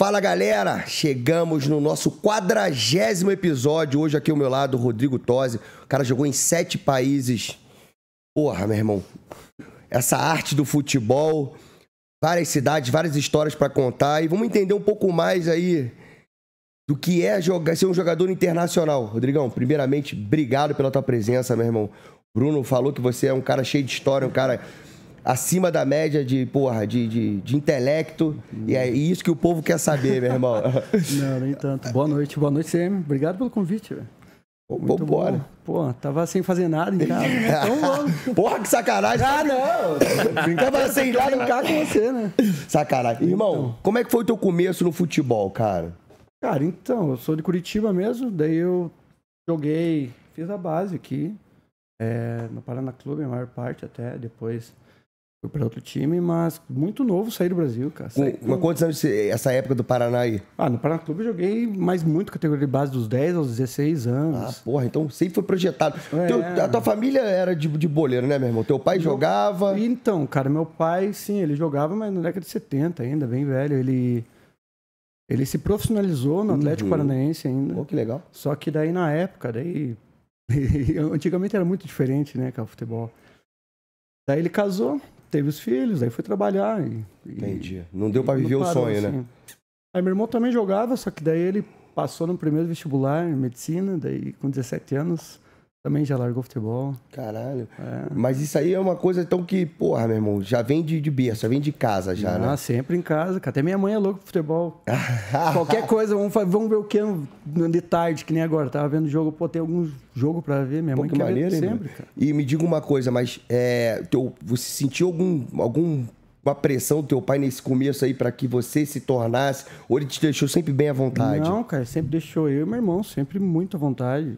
Fala galera, chegamos no nosso quadragésimo episódio. Hoje aqui ao meu lado, Rodrigo Tosi. O cara jogou em sete países. Porra, meu irmão. Essa arte do futebol, várias cidades, várias histórias para contar e vamos entender um pouco mais aí do que é jogar, ser um jogador internacional. Rodrigão, primeiramente, obrigado pela tua presença, meu irmão. Bruno falou que você é um cara cheio de história, um cara acima da média de, porra, de, de, de intelecto. Hum. E é isso que o povo quer saber, meu irmão. Não, nem tanto. Boa noite, boa noite, CM. Obrigado pelo convite, velho. Muito Vambora. Pô, tava sem fazer nada em casa. Então, Porra, que sacanagem. Ah, não. tava sem nada em casa com você, né? Sacanagem. Irmão, então. como é que foi o teu começo no futebol, cara? Cara, então, eu sou de Curitiba mesmo. Daí eu joguei, fiz a base aqui. É, no Paraná Clube, a maior parte até. Depois foi para outro time, mas muito novo sair do Brasil, cara. Saí com... Mas quantos anos essa época do Paraná aí? Ah, no Paraná Clube eu joguei mais muito categoria de base dos 10 aos 16 anos. Ah, porra, então sempre foi projetado. É. Teu, a tua família era de, de boleiro, né, meu irmão? Teu pai eu... jogava? Então, cara, meu pai, sim, ele jogava, mas na década de 70 ainda, bem velho. Ele, ele se profissionalizou no Atlético uhum. Paranaense ainda. Pô, que legal. Só que daí na época, daí... Antigamente era muito diferente, né, cara, o futebol. Daí ele casou, teve os filhos, aí foi trabalhar. E, Entendi. Não deu para viver o sonho, né? assim. né? Aí meu irmão também jogava, só que daí ele passou no primeiro vestibular em medicina, daí com 17 anos também já largou futebol. Caralho. É. Mas isso aí é uma coisa então que, porra, meu irmão, já vem de, de berço, já vem de casa já, ah, né? sempre em casa. Até minha mãe é louca pro futebol. Qualquer coisa, vamos, vamos ver o que de tarde, que nem agora. Tava vendo jogo, pô, tem algum jogo pra ver. Minha pô, mãe que maneiro, hein, sempre, cara. E me diga uma coisa, mas é, teu, você sentiu algum, algum uma pressão do teu pai nesse começo aí para que você se tornasse? Ou ele te deixou sempre bem à vontade? Não, cara, sempre deixou eu e meu irmão sempre muito à vontade.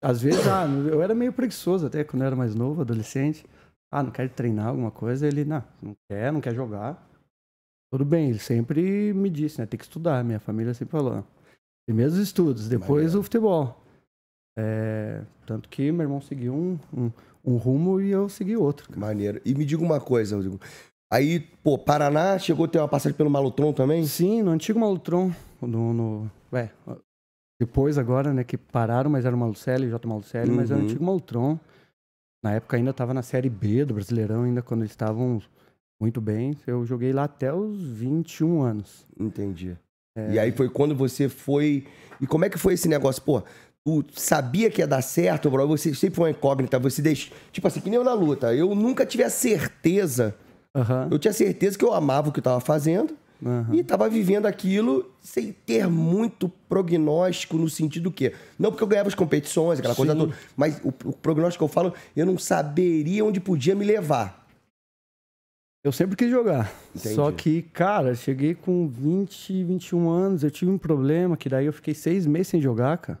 Às vezes, ah, eu era meio preguiçoso até quando eu era mais novo, adolescente. Ah, não quero treinar alguma coisa. Ele, não, não quer, não quer jogar. Tudo bem, ele sempre me disse, né? Tem que estudar. Minha família sempre falou. Primeiro né. os estudos, depois o futebol. É, tanto que meu irmão seguiu um, um, um rumo e eu segui outro. Cara. Maneiro. E me diga uma coisa, Rodrigo. Aí, pô, Paraná chegou a ter uma passagem pelo Malutron também? Sim, no antigo Malutron. No, no, ué, depois agora, né, que pararam, mas era o Malucelli, J. Malucelli, uhum. mas era o uhum. antigo Maltron. Na época ainda estava na Série B do Brasileirão, ainda quando eles estavam muito bem. Eu joguei lá até os 21 anos. Entendi. É... E aí foi quando você foi... E como é que foi esse negócio? Pô, tu sabia que ia dar certo, bro? Você sempre foi uma incógnita, você deixa... Tipo assim, que nem eu na luta. Eu nunca tive a certeza... Uhum. Eu tinha certeza que eu amava o que eu estava fazendo Uhum. E tava vivendo aquilo sem ter muito prognóstico no sentido que... Não porque eu ganhava as competições, aquela Sim. coisa toda, mas o, o prognóstico que eu falo, eu não saberia onde podia me levar. Eu sempre quis jogar. Entendi. Só que, cara, cheguei com 20, 21 anos, eu tive um problema, que daí eu fiquei seis meses sem jogar, cara.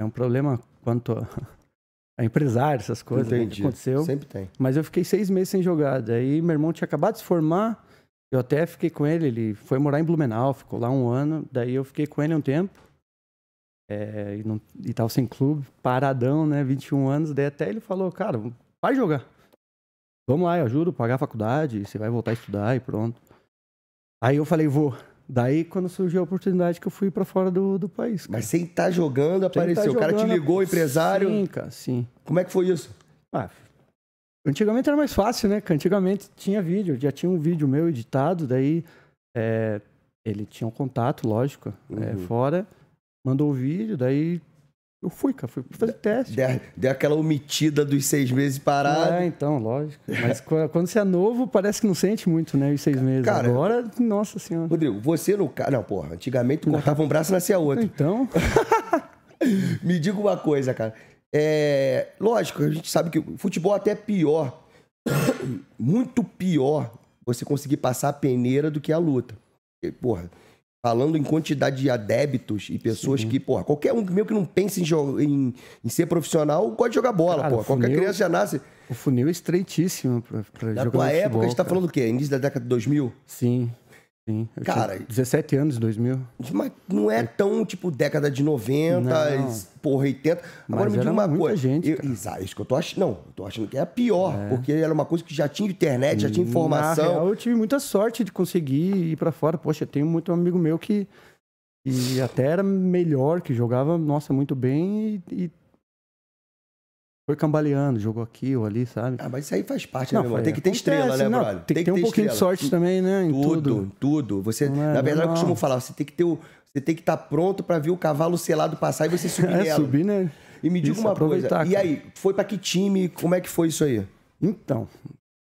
É um problema quanto a, a empresário, essas coisas Entendi. Né, que aconteceu. Sempre tem. Mas eu fiquei seis meses sem jogar. Daí meu irmão tinha acabado de se formar, eu até fiquei com ele, ele foi morar em Blumenau, ficou lá um ano, daí eu fiquei com ele um tempo. É, e, não, e tava sem clube, paradão, né? 21 anos, daí até ele falou, cara, vai jogar. Vamos lá, eu ajudo, pagar a faculdade, você vai voltar a estudar e pronto. Aí eu falei, vou. Daí, quando surgiu a oportunidade, que eu fui para fora do, do país. Cara. Mas sem estar tá jogando, tá apareceu. Tá jogando, o cara te ligou, empresário. Sim, cara, sim. Como é que foi isso? Ah, Antigamente era mais fácil, né? Porque antigamente tinha vídeo, já tinha um vídeo meu editado, daí é, ele tinha um contato, lógico, é, uhum. é, fora, mandou o vídeo, daí eu fui, cara, fui fazer teste. Deu, deu aquela omitida dos seis meses parado. É, então, lógico. Mas quando você é novo, parece que não sente muito, né? Os seis meses. Cara, Agora, nossa senhora. Rodrigo, você no cara. Não, porra, antigamente tu cortava um braço e nascia outro. Então. Me diga uma coisa, cara. É, lógico, a gente sabe que o futebol até é pior, muito pior você conseguir passar a peneira do que a luta. E, porra, falando em quantidade de adébitos e pessoas Sim. que, porra, qualquer um meio que não pense em, em, em ser profissional gosta de jogar bola, cara, porra. Funil, qualquer criança já nasce. O funil é estreitíssimo pra, pra da jogar. Na tua época, futebol, a gente tá cara. falando o quê? Início da década de 2000? Sim. Sim, eu cara, 17 anos, 2000. Mas não é tão, tipo, década de 90, não. porra, 80. Agora mas me diga uma coisa. Gente, eu, é isso, que eu tô achando. Não, eu tô achando que é a pior, é. porque era uma coisa que já tinha internet, já tinha informação. Na real, eu tive muita sorte de conseguir ir para fora. Poxa, eu tenho muito amigo meu que. E até era melhor, que jogava, nossa, muito bem e, e foi cambaleando, jogou aqui ou ali, sabe? Ah, mas isso aí faz parte, né, não, né, foi... Tem que ter estrela, Acontece, né, não, brother? Tem, tem que ter um pouquinho estrela. de sorte também, né? Em tudo, tudo. tudo. Você, é, na verdade, não. eu costumo falar, você tem que ter o, você tem que estar tá pronto para ver o cavalo selado passar e você subir é, nela. subir, né? E me diga isso, uma coisa. Cara. E aí, foi para que time? Como é que foi isso aí? Então,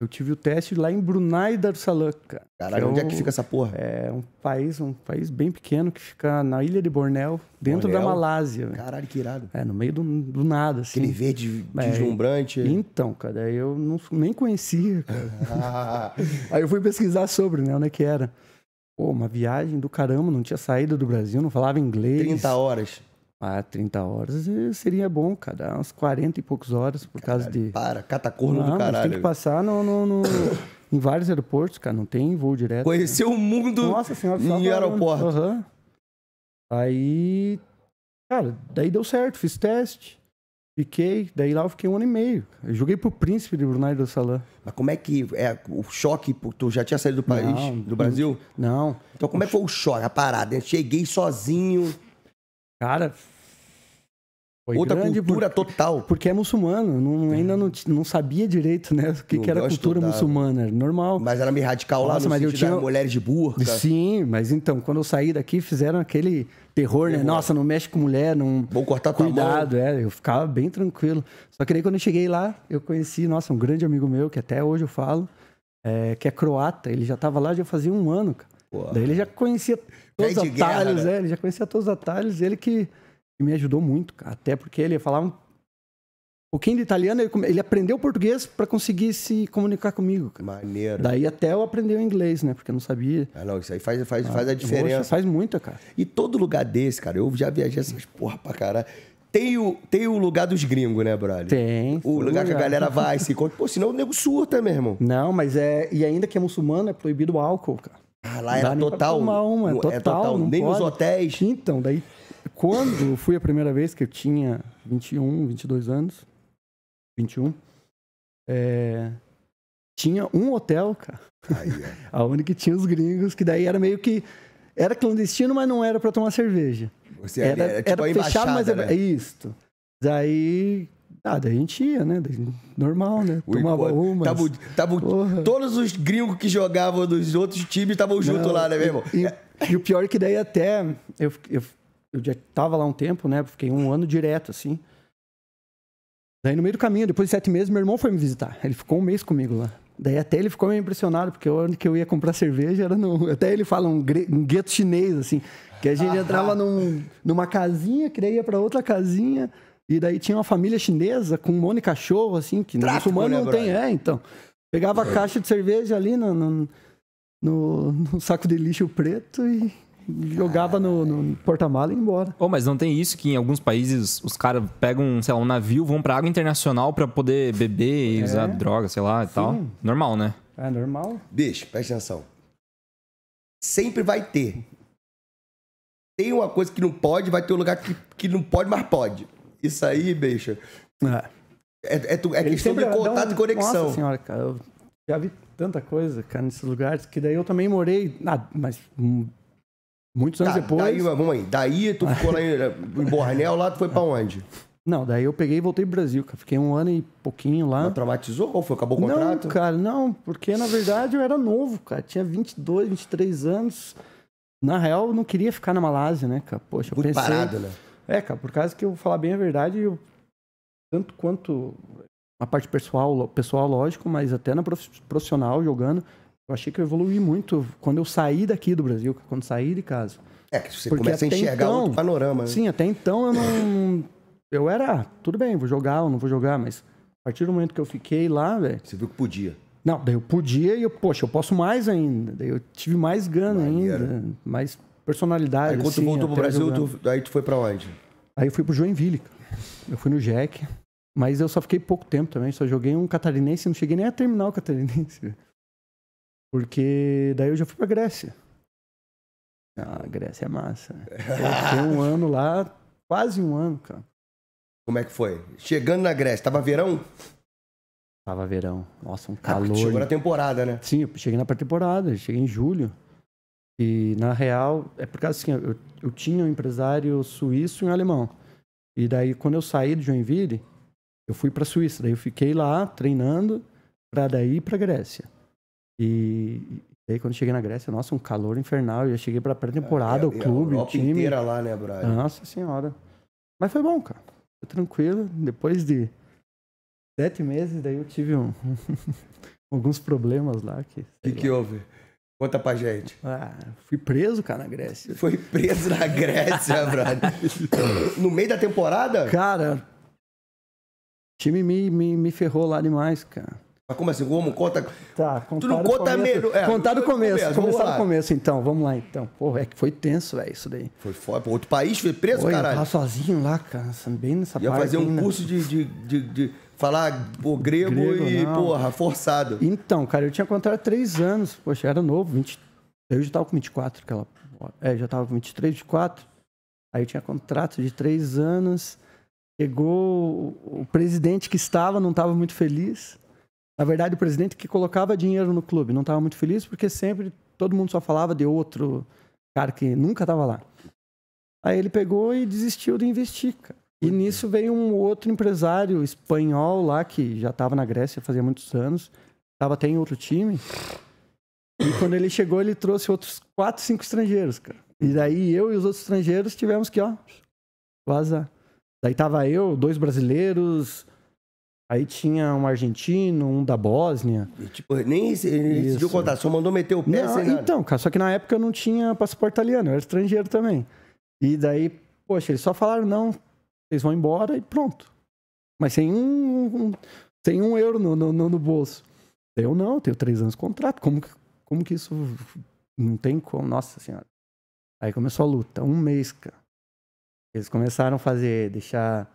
eu tive o teste lá em Brunei Darussalam, cara. Caralho, é onde um, é que fica essa porra? É um país, um país bem pequeno que fica na ilha de Bornéu, dentro da Malásia. Caralho, que irado. É, no meio do, do nada, assim. Aquele verde é, deslumbrante. Então, cara, eu não, nem conhecia, cara. Aí eu fui pesquisar sobre, né, onde é que era. Pô, uma viagem do caramba, não tinha saída do Brasil, não falava inglês. 30 horas. Ah, 30 horas seria bom, cara. Umas 40 e poucas horas por caralho, causa de. Para, catacorno do caralho. Tem que passar no, no, no em vários aeroportos, cara. Não tem voo direto. Conhecer né? o mundo Nossa senhora, em aeroporto. Uhum. Aí. Cara, daí deu certo, fiz teste. Fiquei, daí lá eu fiquei um ano e meio. Eu joguei pro príncipe de Brunei do Salã. Mas como é que. É, o choque, tu já tinha saído do país, não, do Brasil? Não. Então como é que foi o choque, a parada? Eu cheguei sozinho. Cara, foi Outra cultura por, total. Porque é muçulmano, não, é. ainda não, não sabia direito, né? O que, que era cultura da... muçulmana, normal. Mas era meio radical Nossa, lá, no mas eu tinha mulheres de burca. Sim, mas então, quando eu saí daqui, fizeram aquele terror, né? Terror. Nossa, não mexe com mulher, não. Vou cortar Cuidado, é. Eu ficava bem tranquilo. Só que daí quando eu cheguei lá, eu conheci, nossa, um grande amigo meu, que até hoje eu falo, é, que é croata. Ele já estava lá já fazia um ano, cara. Daí ele já conhecia todos os atalhos, guerra, né? é, ele já conhecia todos os atalhos. Ele que me ajudou muito, cara. até porque ele falava um pouquinho de italiano, ele, ele aprendeu português para conseguir se comunicar comigo. Cara. Maneiro. Daí até eu aprendi o inglês, né? Porque eu não sabia. Ah, não, isso aí faz, faz, ah, faz a diferença. faz muito, cara. E todo lugar desse, cara, eu já viajei essas assim, porra pra caralho. Tem o, tem o lugar dos gringos, né, brother? Tem. O lugar, lugar, que a galera vai, se encontra. Pô, senão o nego surta, meu irmão. Não, mas é. E ainda que é muçulmano, é proibido o álcool, cara. Ah, lá é, é, é total. Uma, é total, é total. nem pode. nos hotéis. Então, daí quando fui a primeira vez, que eu tinha 21, 22 anos, 21, é, tinha um hotel, cara. Aí, é. a única que tinha os gringos, que daí era meio que. Era clandestino, mas não era para tomar cerveja. Você era, era, tipo era fechado, mas era. Né? Isso. Daí ah, daí a gente ia, né? Normal, né? Tomava uma. Tava, tava, todos os gringos que jogavam dos outros times estavam juntos lá, né, meu irmão? E, e, o pior é que daí até eu, eu eu já tava lá um tempo, né? Fiquei um ano direto, assim. Daí no meio do caminho, depois de sete meses, meu irmão foi me visitar. Ele ficou um mês comigo lá. Daí até ele ficou meio impressionado, porque onde que eu ia comprar cerveja era no. Até ele fala um, um gueto chinês, assim. Que a gente entrava num, numa casinha, que daí ia pra outra casinha. E daí tinha uma família chinesa com um monte de cachorro, assim, que Tráfico, muçulmano né, não tem, é, então. Pegava a é. caixa de cerveja ali no, no, no, no saco de lixo preto e jogava no, no porta-mala e ia embora. Oh, mas não tem isso que em alguns países os caras pegam, sei lá, um navio, vão pra água internacional para poder beber e é. usar droga, sei lá e tal. Normal, né? É normal. Bicho, presta atenção. Sempre vai ter. Tem uma coisa que não pode, vai ter um lugar que, que não pode, mas pode. Isso aí, bicho. É, é, é, é questão de contato um, e conexão. Nossa senhora, cara, eu já vi tanta coisa, cara, nesses lugares, que daí eu também morei, ah, mas Muitos anos tá, depois. Daí, vamos aí. Daí tu ficou lá em, em lá tu foi pra onde? Não, daí eu peguei e voltei pro Brasil, cara. Fiquei um ano e pouquinho lá. Não traumatizou? Ou foi, acabou o contrato? Não, cara, não. Porque, na verdade, eu era novo, cara. Tinha 22, 23 anos. Na real, eu não queria ficar na Malásia, né, cara? Poxa, eu pensei... parado, né? É, cara, por causa que eu vou falar bem a verdade, eu... tanto quanto a parte pessoal, pessoal, lógico, mas até na profissional, jogando, eu achei que eu evoluí muito quando eu saí daqui do Brasil, quando saí de casa. É, que você Porque começa a enxergar então, outro panorama. Né? Sim, até então eu não. eu era, tudo bem, vou jogar ou não vou jogar, mas a partir do momento que eu fiquei lá, velho. Você viu que podia. Não, daí eu podia e eu, poxa, eu posso mais ainda. Daí eu tive mais gana ainda, mais personalidade. Aí quando assim, tu voltou pro Brasil, tu, aí tu foi para onde? Aí eu fui pro Joinville. Eu fui no Jack. Mas eu só fiquei pouco tempo também, só joguei um catarinense, e não cheguei nem a terminar o catarinense. Porque daí eu já fui pra Grécia. Ah, Grécia é massa. Eu fiquei um ano lá, quase um ano, cara. Como é que foi? Chegando na Grécia, tava verão? Tava verão. Nossa, um ah, calor. Ah, chegou na temporada, né? Sim, eu cheguei na pré-temporada, cheguei em julho. E, na real, é por causa assim, eu, eu tinha um empresário suíço e um alemão. E daí, quando eu saí de Joinville, eu fui pra Suíça. Daí eu fiquei lá, treinando, pra daí ir pra Grécia. E, e aí quando cheguei na Grécia, nossa, um calor infernal. Eu cheguei pra pré-temporada, é, é, o clube, o time. inteira lá, né, Brian? Nossa senhora. Mas foi bom, cara. Foi tranquilo. Depois de sete meses, daí eu tive um, alguns problemas lá. O que, que, que houve? Conta pra gente. Ah, fui preso, cara, na Grécia. Foi preso na Grécia, Brian. No meio da temporada? Cara, o time me, me, me ferrou lá demais, cara. Mas como assim? Como? Conta. Tá, tu não conta mesmo. É, contar do começo. começo começar do começo, então. Vamos lá, então. Pô, é que foi tenso, velho, isso daí. Foi foda. Pô, outro país foi preso, caralho. Eu tava sozinho lá, cara. Bem nessa Ia parte. Ia fazer um curso de, de, de, de falar pô, grego, grego e, não. porra, forçado. Então, cara, eu tinha contrato há três anos. Poxa, eu era novo, 20... eu já tava com 24, aquela. É, já tava com 23, 24. Aí eu tinha contrato de três anos. Chegou o presidente que estava, não estava muito feliz. Na verdade, o presidente que colocava dinheiro no clube não estava muito feliz porque sempre todo mundo só falava de outro cara que nunca estava lá. Aí ele pegou e desistiu de investir, cara. E nisso veio um outro empresário espanhol lá que já estava na Grécia fazia muitos anos, estava até em outro time. E quando ele chegou, ele trouxe outros quatro, cinco estrangeiros, cara. E daí eu e os outros estrangeiros tivemos que, ó, vazar. Daí tava eu, dois brasileiros, Aí tinha um argentino, um da Bósnia. E, tipo, nem decidiu contar, só mandou meter o pé. Não, então, cara, só que na época eu não tinha passaporte italiano, eu era estrangeiro também. E daí, poxa, eles só falaram, não, vocês vão embora e pronto. Mas sem um, um sem um euro no, no, no, bolso. Eu não, tenho três anos de contrato. Como que, como que isso. Não tem como. Nossa Senhora. Aí começou a luta. Um mês, cara. Eles começaram a fazer, deixar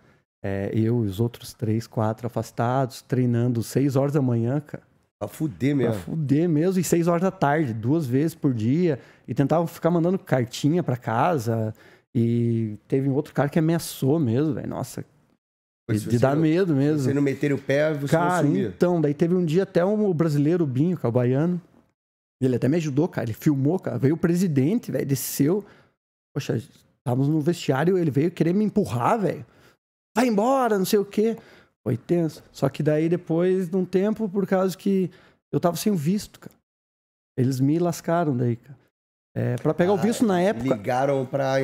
é, eu e os outros três, quatro afastados, treinando seis horas da manhã, cara. Pra fuder mesmo. Pra fuder mesmo. E seis horas da tarde, duas vezes por dia. E tentavam ficar mandando cartinha pra casa. E teve um outro cara que ameaçou mesmo, velho. Nossa. Pois de, dar não, medo mesmo. Se não meter o pé, você cara, não sumia. então, daí teve um dia até um brasileiro, o Binho, que é o baiano. Ele até me ajudou, cara. Ele filmou, cara. Veio o presidente, velho, desceu. Poxa, estávamos no vestiário, ele veio querer me empurrar, velho vai embora, não sei o quê. Foi tenso. Só que daí, depois de um tempo, por causa que eu tava sem o visto, cara. Eles me lascaram daí, cara. É, para pegar ah, o visto na época. Ligaram para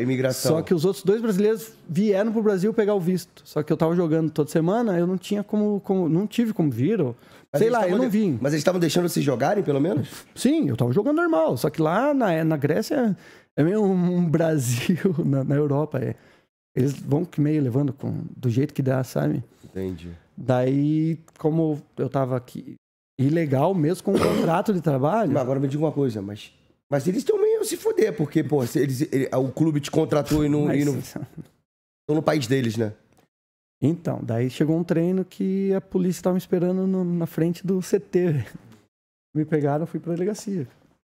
imigração. Só que os outros dois brasileiros vieram pro Brasil pegar o visto. Só que eu tava jogando toda semana, eu não tinha como. como não tive como vir. Ou, sei lá, eu não vim. Mas eles estavam deixando se jogarem, pelo menos? Sim, eu tava jogando normal. Só que lá na, na Grécia é meio um Brasil, na, na Europa. É. Eles vão meio levando com, do jeito que dá, sabe? Entendi. Daí, como eu tava aqui ilegal mesmo com o contrato de trabalho. Mas agora me diga uma coisa, mas. Mas eles também meio se foder, porque, pô, eles, ele, é, o clube te contratou e não. Mas, e não... tô no país deles, né? Então, daí chegou um treino que a polícia estava me esperando no, na frente do CT. Me pegaram, fui pra delegacia.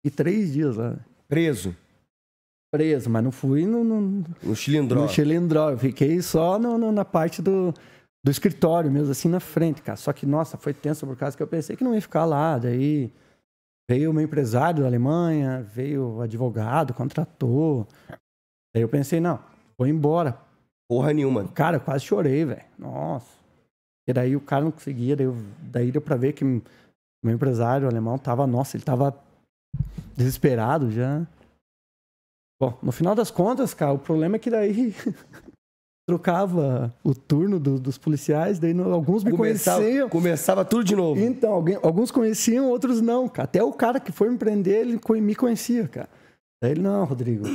E três dias lá. Preso? preso, mas não fui no, no, no cilindró. No cilindró. Eu fiquei só no, no, na parte do, do escritório mesmo, assim, na frente, cara. Só que, nossa, foi tenso por causa que eu pensei que não ia ficar lá. Daí veio o meu empresário da Alemanha, veio o advogado, contratou. Daí eu pensei, não, vou embora. Porra nenhuma. Cara, eu quase chorei, velho. Nossa. E daí o cara não conseguia, daí, eu, daí deu pra ver que meu empresário alemão tava, nossa, ele tava desesperado já. Bom, no final das contas, cara, o problema é que daí trocava o turno do, dos policiais, daí não, alguns me começava, conheciam. Começava tudo de novo. Então, alguém, alguns conheciam, outros não, cara. Até o cara que foi me prender, ele me conhecia, cara. Daí ele, não, Rodrigo,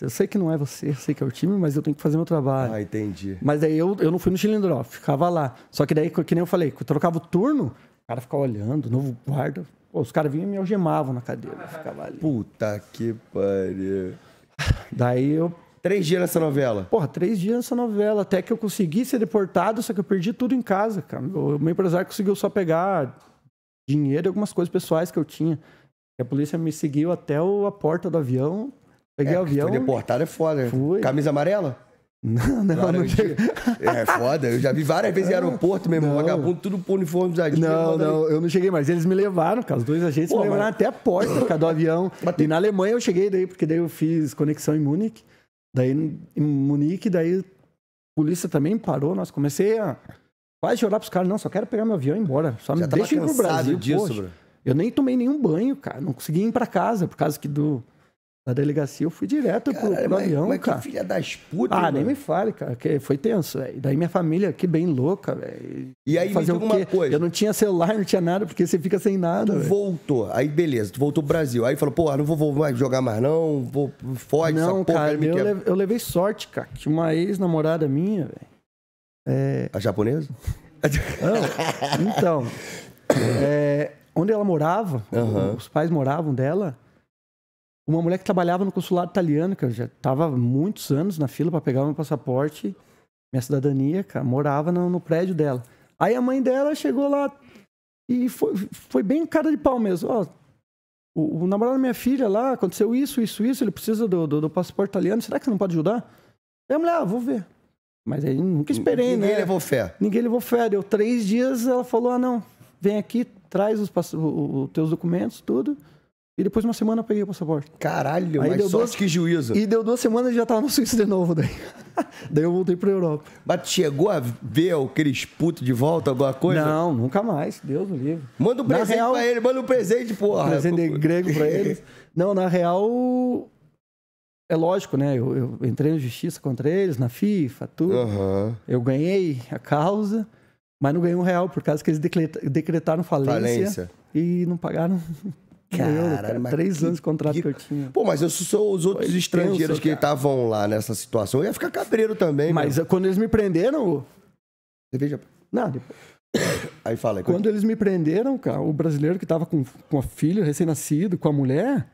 eu sei que não é você, eu sei que é o time, mas eu tenho que fazer meu trabalho. Ah, entendi. Mas daí eu, eu não fui no cilindro, ficava lá. Só que daí, que nem eu falei, trocava o turno, o cara ficava olhando, novo guarda. Pô, os caras vinham e me algemavam na cadeira, ficava ali. Puta que pariu. Daí eu. Três dias nessa novela? Porra, três dias nessa novela. Até que eu consegui ser deportado, só que eu perdi tudo em casa, cara. O meu empresário conseguiu só pegar dinheiro e algumas coisas pessoais que eu tinha. E a polícia me seguiu até a porta do avião. Peguei é, o avião. Foi deportado é foda. Né? Fui. Camisa amarela? Não, não, claro, não cheguei. É foda, eu já vi várias vezes em aeroporto mesmo, não. vagabundo, tudo por uniformizadinho. Não, não, eu não cheguei mais. Eles me levaram, cara, os dois agentes Pô, me levaram mas... até a porta, cara, do avião. E na Alemanha eu cheguei daí, porque daí eu fiz conexão em Munique. Daí em Munique, daí a polícia também parou, nós comecei a quase chorar pros caras, não, só quero pegar meu avião e ir embora. Só já me deixa ir pro Brasil, disso, Eu nem tomei nenhum banho, cara, não consegui ir pra casa, por causa que do na delegacia eu fui direto Caralho, pro, pro mas, avião, mas cara. que filha das putas, Ah, mano. nem me fale, cara, que foi tenso, velho. Daí minha família, que bem louca, velho. E aí Fazer me diga uma coisa. Eu não tinha celular, não tinha nada, porque você fica sem nada, Tu voltou, aí beleza, tu voltou pro Brasil. Aí falou, pô, não vou, vou jogar mais não, vou, foge não, essa porra. Cara, eu, leve, eu levei sorte, cara, que uma ex-namorada minha, velho... É... A japonesa? Não, então... É, onde ela morava, uhum. os pais moravam dela uma mulher que trabalhava no consulado italiano, que eu já estava muitos anos na fila para pegar meu passaporte, minha cidadania, cara, morava no, no, prédio dela. Aí a mãe dela chegou lá e foi, foi bem cara de pau mesmo. Ó, o, o, namorado da minha filha lá, aconteceu isso, isso, isso, ele precisa do, do, do passaporte italiano, será que você não pode ajudar? Aí a mulher, ah, vou ver. Mas aí nunca esperei, Ninguém né? Ninguém levou fé. Ninguém levou fé. Deu três dias, ela falou, ah, não, vem aqui, traz os, os teus documentos, tudo. E depois uma semana eu peguei o passaporte. Caralho, aí mas deu duas... que juízo. E deu duas semanas e já tava no Suíça de novo daí. daí eu voltei pra Europa. Mas chegou a ver aqueles putos de volta, alguma coisa? Não, nunca mais. Deus me livre. Manda um presente real... pra ele, manda um presente, porra. Um presente grego pra ele. Não, na real... É lógico, né? Eu, eu, entrei na justiça contra eles, na FIFA, tudo. Uhum. Eu ganhei a causa, mas não ganhei um real, por causa que eles decretaram falência. falência. E não pagaram Caralho, cara, mas três que, anos de contrato que... que... eu tinha. Pô, mas eu sou os outros Foi estrangeiros tenso, que estavam lá nessa situação. Eu ia ficar cabreiro também. Mas quando eles me prenderam. Você veja. nada. Aí fala aí, Quando eles me prenderam, cara, o brasileiro que tava com, com a filha recém-nascido, com a mulher,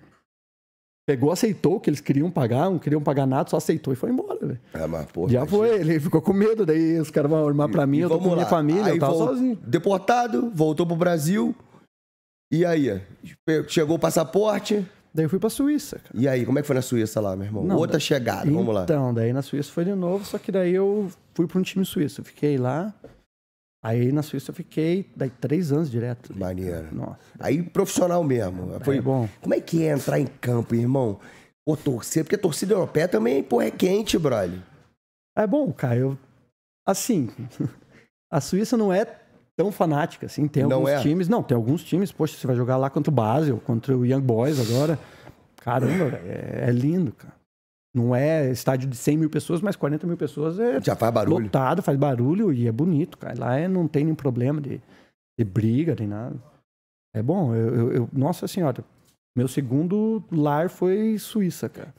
pegou, aceitou que eles queriam pagar, não queriam pagar nada, só aceitou e foi embora, velho. É, mas, porra, Já foi, gente... ele ficou com medo, daí os caras vão armar pra mim, e eu tô com lá. minha família, aí eu tava sozinho. Deportado, voltou pro Brasil, e aí? Chegou o passaporte? Daí eu fui pra Suíça, cara. E aí, como é que foi na Suíça lá, meu irmão? Não, Outra daí... chegada, então, vamos lá. Então, daí na Suíça foi de novo, só que daí eu fui pra um time suíço. Eu fiquei lá. Aí na Suíça eu fiquei daí três anos direto. Maneiro. Nossa. Aí profissional mesmo. É foi bom. Como é que é entrar em campo, irmão? Pô, torcer, porque a torcida europeia também, pô, é quente, brother. É bom, cara. Eu... Assim, a Suíça não é tão fanática, assim. Tem não alguns é. times. Não, tem alguns times. Poxa, você vai jogar lá contra o Basel, contra o Young Boys agora. Caramba, é, é lindo, cara. Não é estádio de 100 mil pessoas, mas 40 mil pessoas é. Já faz barulho. Lotado, faz barulho e é bonito, cara. Lá é, não tem nenhum problema de, de briga, nem nada. É bom. Eu, eu, eu, nossa Senhora, meu segundo lar foi Suíça, cara.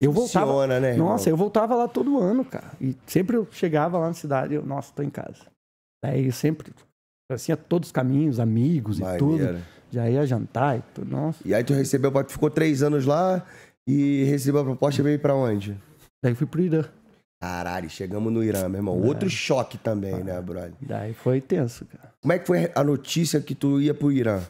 Eu voltava. Funciona, né, irmão? nossa, eu voltava lá todo ano, cara. E sempre eu chegava lá na cidade, eu, nossa, tô em casa. Daí sempre Assim, a todos os caminhos, amigos e tudo. Já ia jantar e tudo. Nossa. E aí tu recebeu, ficou três anos lá e recebeu a proposta e veio pra onde? Daí fui pro Irã. Caralho, chegamos no Irã, meu irmão. É. Outro choque também, né, ah, né, brother? Daí foi tenso, cara. Como é que foi a notícia que tu ia pro Irã?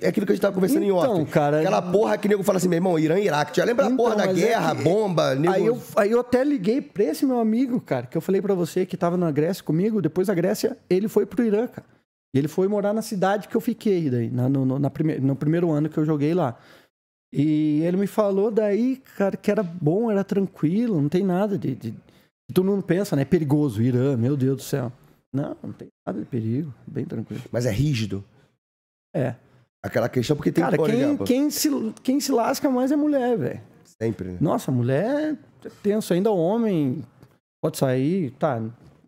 É aquilo que a gente tava conversando então, em ontem. cara... Aquela é- porra que o nego fala assim, meu irmão, Irã e Iraque. Já lembra então, a porra da é guerra, é que... bomba... Nego... Aí, eu, aí eu até liguei pra esse meu amigo, cara, que eu falei para você, que tava na Grécia comigo. Depois da Grécia, ele foi pro Irã, cara. E ele foi morar na cidade que eu fiquei, daí, na, no, no, na prime... no primeiro ano que eu joguei lá. E ele me falou daí, cara, que era bom, era tranquilo, não tem nada de... de... Todo mundo pensa, né? Perigoso, Irã, meu Deus do céu. Não, não tem nada de perigo, bem tranquilo. Mas é rígido? É. Aquela questão porque tem Cara, que quem, quem, se, quem se lasca mais é mulher, velho. Sempre, né? Nossa, mulher é tenso. Ainda homem pode sair, tá.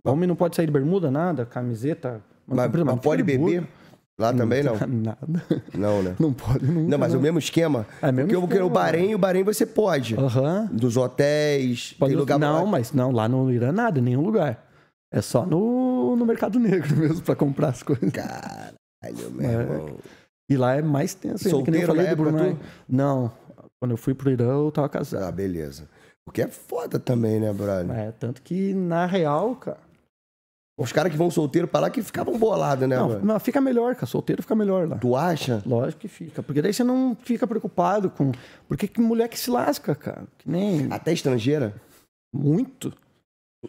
Homem não pode sair de bermuda, nada, camiseta. Mas, mas, mas pode beber? Lá também não? Nada. Não, né? Não pode nunca, Não, mas não. o mesmo esquema. É mesmo porque esquema, eu, o Bahrein, né? o Bahrein você pode. Aham. Dos hotéis, pode, tem lugar Não, pra... mas não, lá não irá nada, nenhum lugar. É só no, no mercado negro mesmo para comprar as coisas. Cara. Caralho, meu irmão. E lá é mais tenso. Solteiro que nem eu falei é do Brunei. Né? Tu... Não, quando eu fui pro Irã, eu tava casado. Ah, beleza. O que é foda também, né, brother? É, tanto que na real, cara. Os caras que vão solteiro pra lá que ficavam bolados, né? Não, não, fica melhor, cara. Solteiro fica melhor lá. Tu acha? Lógico que fica. Porque daí você não fica preocupado com. Porque que mulher que se lasca, cara. Que nem. Até estrangeira? Muito.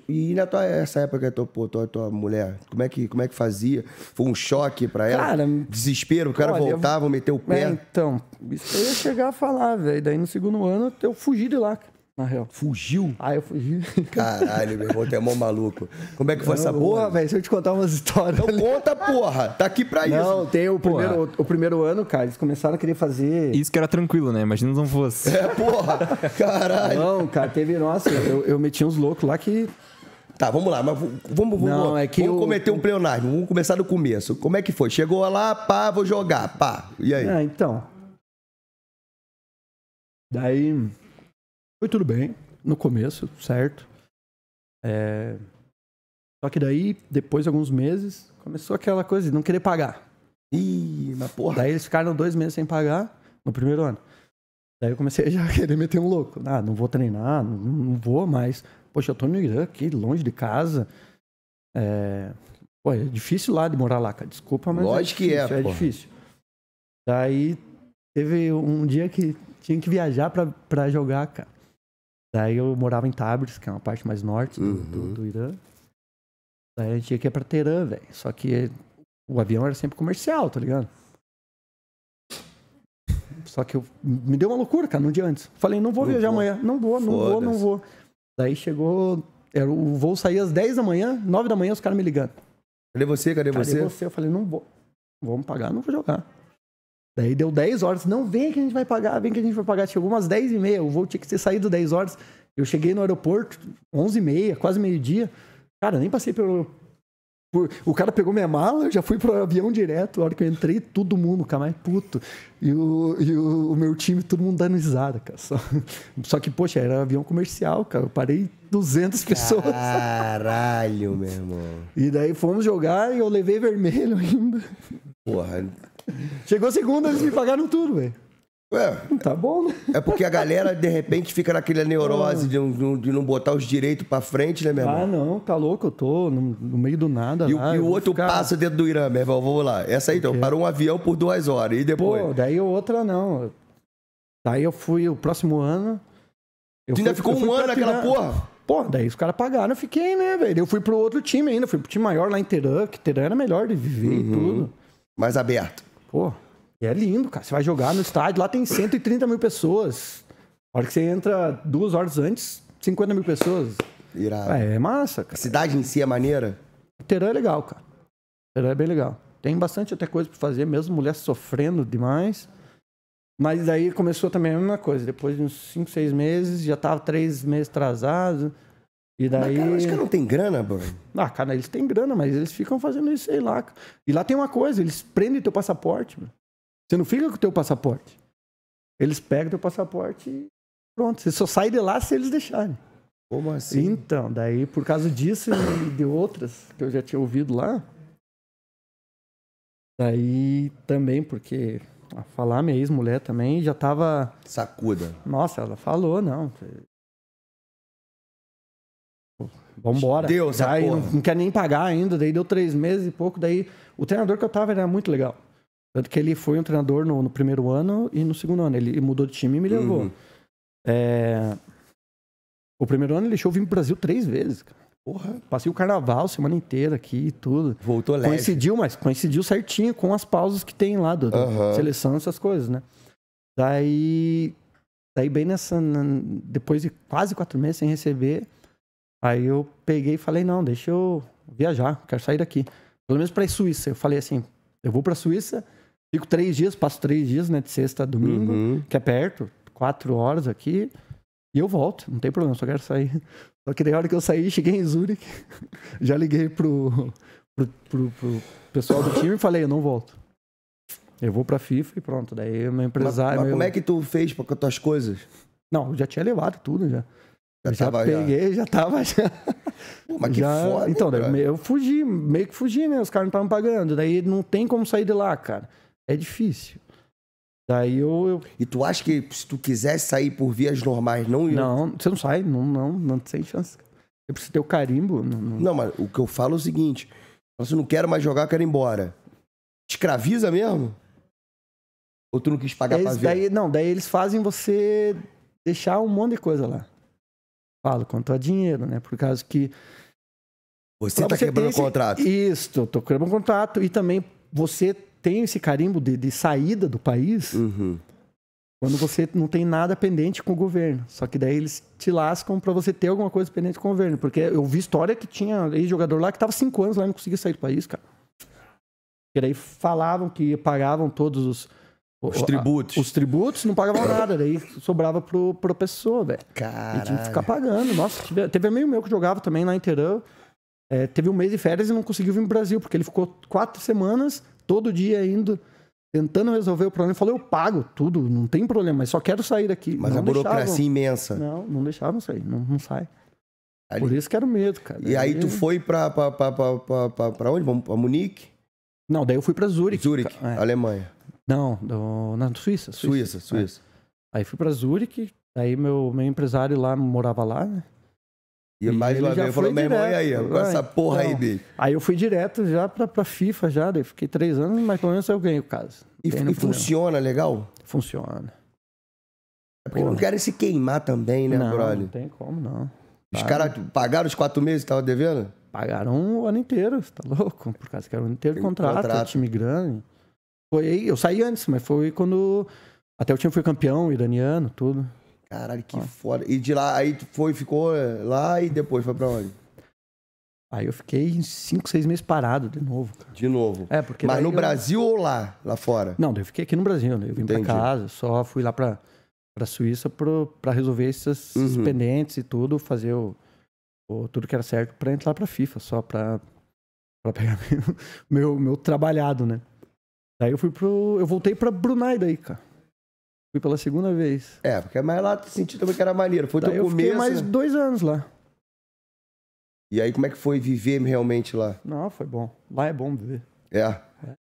E na tua, essa época, tua, tua, tua mulher, como é, que, como é que fazia? Foi um choque pra ela? Cara, Desespero, o cara olha, voltava, meteu o pé. É, então, isso eu ia chegar a falar, velho. Daí no segundo ano eu fugi de lá na real. Fugiu? Ah, eu fugi. Caralho, meu irmão, tu é mó maluco. Como é que foi não, essa porra? Porra, velho, se eu te contar umas histórias. Então conta, porra! Tá aqui pra não, isso. Não, tem o primeiro, o primeiro ano, cara, eles começaram a querer fazer. Isso que era tranquilo, né? Imagina não fosse. É, porra! Caralho! Não, cara, teve. Nossa, eu, eu meti uns loucos lá que. Tá, vamos lá, mas vamos, vamos, não, é que vamos eu... cometer um pleonasmo, vamos começar do começo. Como é que foi? Chegou lá, pá, vou jogar, pá. E aí? Ah, então. Daí, foi tudo bem, no começo, certo. É... Só que daí, depois de alguns meses, começou aquela coisa de não querer pagar. Ih, mas porra. Daí eles ficaram dois meses sem pagar no primeiro ano. Daí eu comecei a já querer meter um louco. Ah, não vou treinar, não, não vou mais. Poxa, eu tô no Irã aqui, longe de casa. É... Pô, é difícil lá de morar lá, cara. Desculpa, mas. É Lógico é difícil, que é. É difícil. Daí teve um dia que tinha que viajar pra, pra jogar, cara. Daí eu morava em Tabriz, que é uma parte mais norte do, uhum. do, do Irã. Daí a gente ia aqui pra Teherã, velho. Só que o avião era sempre comercial, tá ligado? Só que eu, me deu uma loucura, cara, no dia antes. Falei, não vou não viajar vou. amanhã. Não vou, não vou, não vou. Daí chegou. Era, o voo saía às 10 da manhã, 9 da manhã, os caras me ligando. Cadê você? Cadê, Cadê você? Cadê você? Eu falei, não vou. Vamos pagar, não vou jogar. Daí deu 10 horas. Não, vem que a gente vai pagar, vem que a gente vai pagar. Chegou umas 10 e meia. O voo tinha que ter saído 10 horas. Eu cheguei no aeroporto, 11 e meia, quase meio-dia. Cara, nem passei pelo. O cara pegou minha mala, eu já fui pro avião direto. A hora que eu entrei, todo mundo, cara, mais puto. E, o, e o, o, meu time, todo mundo dando risada, cara. Só, só que, poxa, era um avião comercial, cara. Eu parei 200 pessoas. Caralho, meu irmão. E daí fomos jogar e eu levei vermelho ainda. Porra, Chegou segunda, eles me pagaram tudo, velho. É, tá bom, né? É porque a galera, de repente, fica naquela neurose ah. de, um, de não botar os direitos pra frente, né, meu irmão? Ah, não, tá louco, eu tô no, no meio do nada. E, lá, e o outro ficar... passa dentro do Irã, meu irmão, vamos lá. Essa aí, então, parou um avião por duas horas, e depois? Pô, daí outra não. Daí eu fui, o próximo ano... Eu tu ainda fui, ficou um ano naquela porra? Pô, daí os caras pagaram, eu fiquei, né, velho? Eu fui pro outro time ainda, fui pro time maior lá em Teherã, que Teherã era melhor de viver uhum. e tudo. Mais aberto. Pô, é lindo, cara. Você vai jogar no estádio, lá tem 130 mil pessoas. A hora que você entra duas horas antes, 50 mil pessoas. Irado. É, é massa, cara. A cidade em si é maneira? Terã é legal, cara. Terã é bem legal. Tem bastante até coisa pra fazer, mesmo mulher sofrendo demais. Mas daí começou também a mesma coisa. Depois de uns 5, 6 meses, já tava 3 meses atrasado. E daí. Mas, cara, acho que não tem grana, mano Ah, cara, eles têm grana, mas eles ficam fazendo isso, sei lá. E lá tem uma coisa, eles prendem teu passaporte, Você não fica com o teu passaporte. Eles pegam teu passaporte e pronto. Você só sai de lá se eles deixarem. Como assim? Então, daí por causa disso e de outras que eu já tinha ouvido lá. Daí também, porque a falar minha ex-mulher também já tava. Sacuda. Nossa, ela falou, não. Vambora. Deus, aí não, não quer nem pagar ainda. Daí deu três meses e pouco. Daí o treinador que eu tava era muito legal. Tanto que ele foi um treinador no, no primeiro ano e no segundo ano. Ele mudou de time e me levou. Uhum. É... O primeiro ano ele deixou eu vir pro Brasil três vezes, cara. Porra. Passei o carnaval semana inteira aqui e tudo. Voltou leve. Coincidiu, mas coincidiu certinho com as pausas que tem lá do, uhum. seleção, essas coisas, né? Daí, daí bem nessa... depois de quase quatro meses sem receber, Aí eu peguei e falei, não, deixa eu viajar, quero sair daqui. Pelo menos pra Suíça. Eu falei assim, eu vou pra Suíça, fico três dias, passo três dias, né? De sexta a domingo, uhum. que é perto, quatro horas aqui. E eu volto, não tem problema, só quero sair. Só que daí a hora que eu saí, cheguei em Zurique, já liguei pro, pro, pro, pro pessoal do time e falei, eu não volto. Eu vou pra FIFA e pronto. Daí meu empresário. Mas, mas meu... como é que tu fez com as tuas coisas? Não, eu já tinha levado tudo já. Já, já tava, peguei, já, é. já tava. Já... Pô, mas que já... foda. Então, cara. eu fugi, meio que fugi, né? Os caras não estavam pagando. Daí não tem como sair de lá, cara. É difícil. Daí eu, eu, E tu acha que se tu quisesse sair por vias normais, não ia? Não, você não sai, não, não, não tem chance. Eu preciso ter o carimbo. Não, não... não mas o que eu falo é o seguinte: eu não quero mais jogar, quero ir embora. Escraviza mesmo? Ou tu não quis pagar eles, pra ver? Daí, não, daí eles fazem você deixar um monte de coisa lá falo quanto a dinheiro, né? Por causa que. Você está quebrando o contrato. Isso, eu quebrando o contrato. E também você tem esse carimbo de, de saída do país uhum. quando você não tem nada pendente com o governo. Só que daí eles te lascam para você ter alguma coisa pendente com o governo. Porque eu vi história que tinha ex-jogador lá que estava cinco anos lá e não conseguia sair do país, cara. E daí falavam que pagavam todos os os tributos. Os tributos não pagavam nada, daí sobrava pro, pro pessoa, velho. Cara. Tinha que ficar pagando. Nossa, teve, teve meio meu que jogava também lá Interam É, teve um mês de férias e não conseguiu vir pro Brasil, porque ele ficou quatro semanas, todo dia indo, tentando resolver o problema. Ele falou: eu pago tudo, não tem problema, mas só quero sair daqui. Mas não a burocracia é deixavam. imensa. Não, não deixavam sair, não, não sai. Ali... Por isso que era o medo, cara. E aí, aí tu foi pra, pra, pra, pra, pra, pra onde? Pra Munique? Não, daí eu fui pra Zurich. Zurich, é. Alemanha. Não, do, na Suíça. Suíça, Suíça. Né? Suíça. Aí fui pra Zurique, aí meu, meu empresário lá morava lá, né? E, e mais uma vez falou, meu irmão, e aí, com essa então, porra então, aí, bicho. Aí eu fui direto já pra, pra FIFA, já, daí fiquei três anos, mas pelo menos eu ganhei o caso. E, e funciona legal? Funciona. É porque não querem se queimar também, né, não, Não tem como, não. Os caras pagaram os quatro meses que estavam devendo? Pagaram o ano inteiro, você tá louco? Por causa que era o ano inteiro tem contrato, contrato. time grande. Foi eu saí antes, mas foi quando. Até o time foi campeão, iraniano, tudo. Caralho, que ah. foda. E de lá, aí foi, ficou eh, lá e depois foi pra onde? Aí eu fiquei cinco seis meses parado de novo. Cara. De novo. É, porque Mas no eu... Brasil ou lá? Lá fora? Não, eu fiquei aqui no Brasil. Né? Eu vim Entendi. pra casa, só fui lá pra, pra Suíça pro, pra resolver esses uhum. pendentes e tudo, fazer o, o, tudo que era certo pra entrar pra FIFA, só pra, pra pegar meu, meu, meu trabalhado, né? Daí eu fui pro. Eu voltei pra Brunei daí, cara. Fui pela segunda vez. É, porque é mais lá tu senti também que era maneiro. Foi daí teu eu começo. Fiquei mais né? dois anos lá. E aí, como é que foi viver realmente lá? Não, foi bom. Lá é bom viver. É. é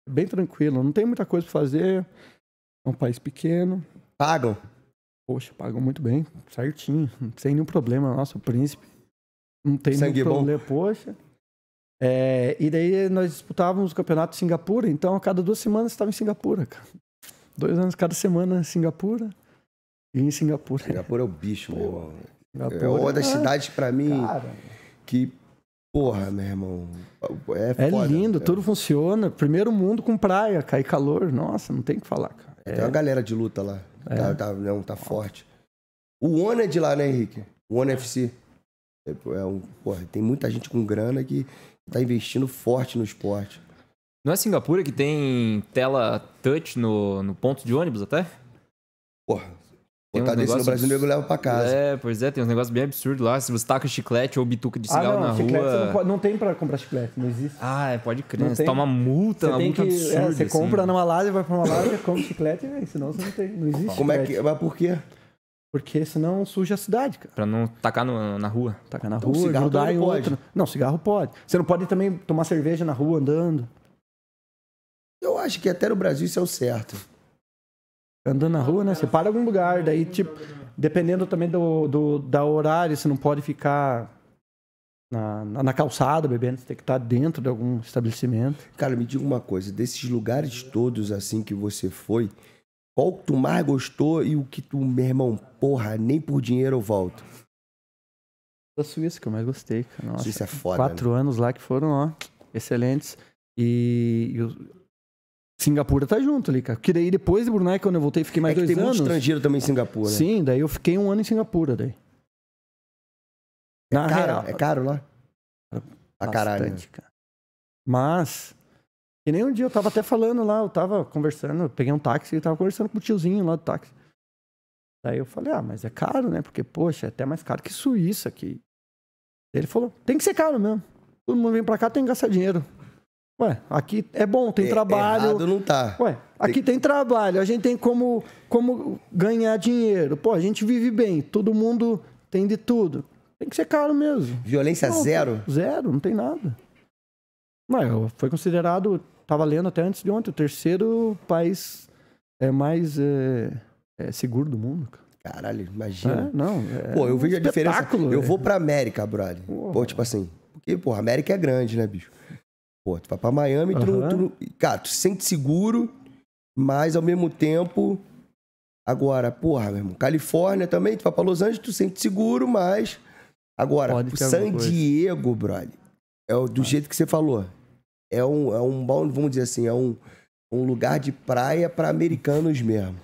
bem tranquilo. Não tem muita coisa pra fazer. É um país pequeno. Pagam? Poxa, pagam muito bem. Certinho. Sem nenhum problema. Nossa, o príncipe. Não tem Sangue nenhum problema. Bom. Poxa. É, e daí nós disputávamos o campeonato de Singapura, então a cada duas semanas estava em Singapura, cara. Dois anos cada semana em Singapura e em Singapura. Singapura é o bicho, meu irmão. É Singapura, é uma das é cidades para mim cara. que Porra, meu irmão. É, é foda, lindo, né? tudo funciona. Primeiro mundo com praia, cai calor. Nossa, não tem o que falar, cara. Tem é. uma galera de luta lá. É. Tá, tá, não, tá forte. O ONU é de lá, né, Henrique? O ONU FC. É, é, um, porra, tem muita gente com grana que tá investindo forte no esporte. Não é Singapura que tem tela touch no, no ponto de ônibus até? Porra, botar um desse no Brasil, abs... nego leva pra casa. É, pois é, tem uns negócios bem absurdos lá. Se você taca chiclete ou bituca de ah, cigarro ah, não, na chiclete, rua. Não, pode, não, tem pra comprar chiclete, não existe. Ah, é, pode crer. Não né? você tem... toma multa, você uma multa que, é, absurda. É, você assim. compra numa loja, vai pra uma loja, compra chiclete, né? senão você não tem. Não existe. Como chiclete. é que. Mas por quê? Porque senão suja a cidade, cara. Pra não tacar no, na rua. Tacar na então, rua, cigarro grudar em pode. outro. Não, cigarro pode. Você não pode também tomar cerveja na rua andando. Eu acho que até no Brasil isso é o certo. Andando na rua, né? Você para em algum lugar, daí, tipo, dependendo também do, do da horário, você não pode ficar na, na, na calçada bebendo, você tem que estar dentro de algum estabelecimento. Cara, me diga uma coisa, desses lugares todos assim que você foi, qual que tu mais gostou e o que tu, meu irmão, porra, nem por dinheiro eu volto? Da Suíça que eu mais gostei, cara. Nossa, Suíça é foda. Quatro né? anos lá que foram, ó, excelentes. E, e Singapura tá junto ali, cara. Porque daí depois de Brunei, né, quando eu voltei, fiquei mais é dois anos. Tem muito estrangeiro também em Singapura. Né? Sim, daí eu fiquei um ano em Singapura daí. É Na caro, real, é caro lá? Pra caralho. Cara. Mas e nem um dia eu tava até falando lá, eu tava conversando, eu peguei um táxi e tava conversando com o tiozinho lá do táxi. Daí eu falei, ah, mas é caro, né? Porque, poxa, é até mais caro que Suíça aqui. Ele falou, tem que ser caro mesmo. Todo mundo vem pra cá, tem que gastar dinheiro. Ué, aqui é bom, tem é, trabalho. Errado não tá. Ué, aqui tem... tem... trabalho, a gente tem como, como ganhar dinheiro. Pô, a gente vive bem, todo mundo tem de tudo. Tem que ser caro mesmo. Violência não, zero? Zero, não tem nada. Mas foi considerado Tava lendo até antes de ontem, o terceiro país é mais é, é seguro do mundo, cara. Caralho, imagina. É, não. É Pô, eu um vejo a diferença. Véio. Eu é. vou pra América, brother. Pô, tipo assim. Porque, porra, América é grande, né, bicho? Pô, tu vai pra Miami, uhum. tu, cara, tu se sente seguro, mas ao mesmo tempo. Agora, porra, meu irmão, Califórnia também, tu vai pra Los Angeles, tu se sente seguro, mas. Agora, o San Diego, brother, é o, do jeito que você falou é um, é um bom, vamos dizer assim, é um, um lugar de praia para americanos mesmo.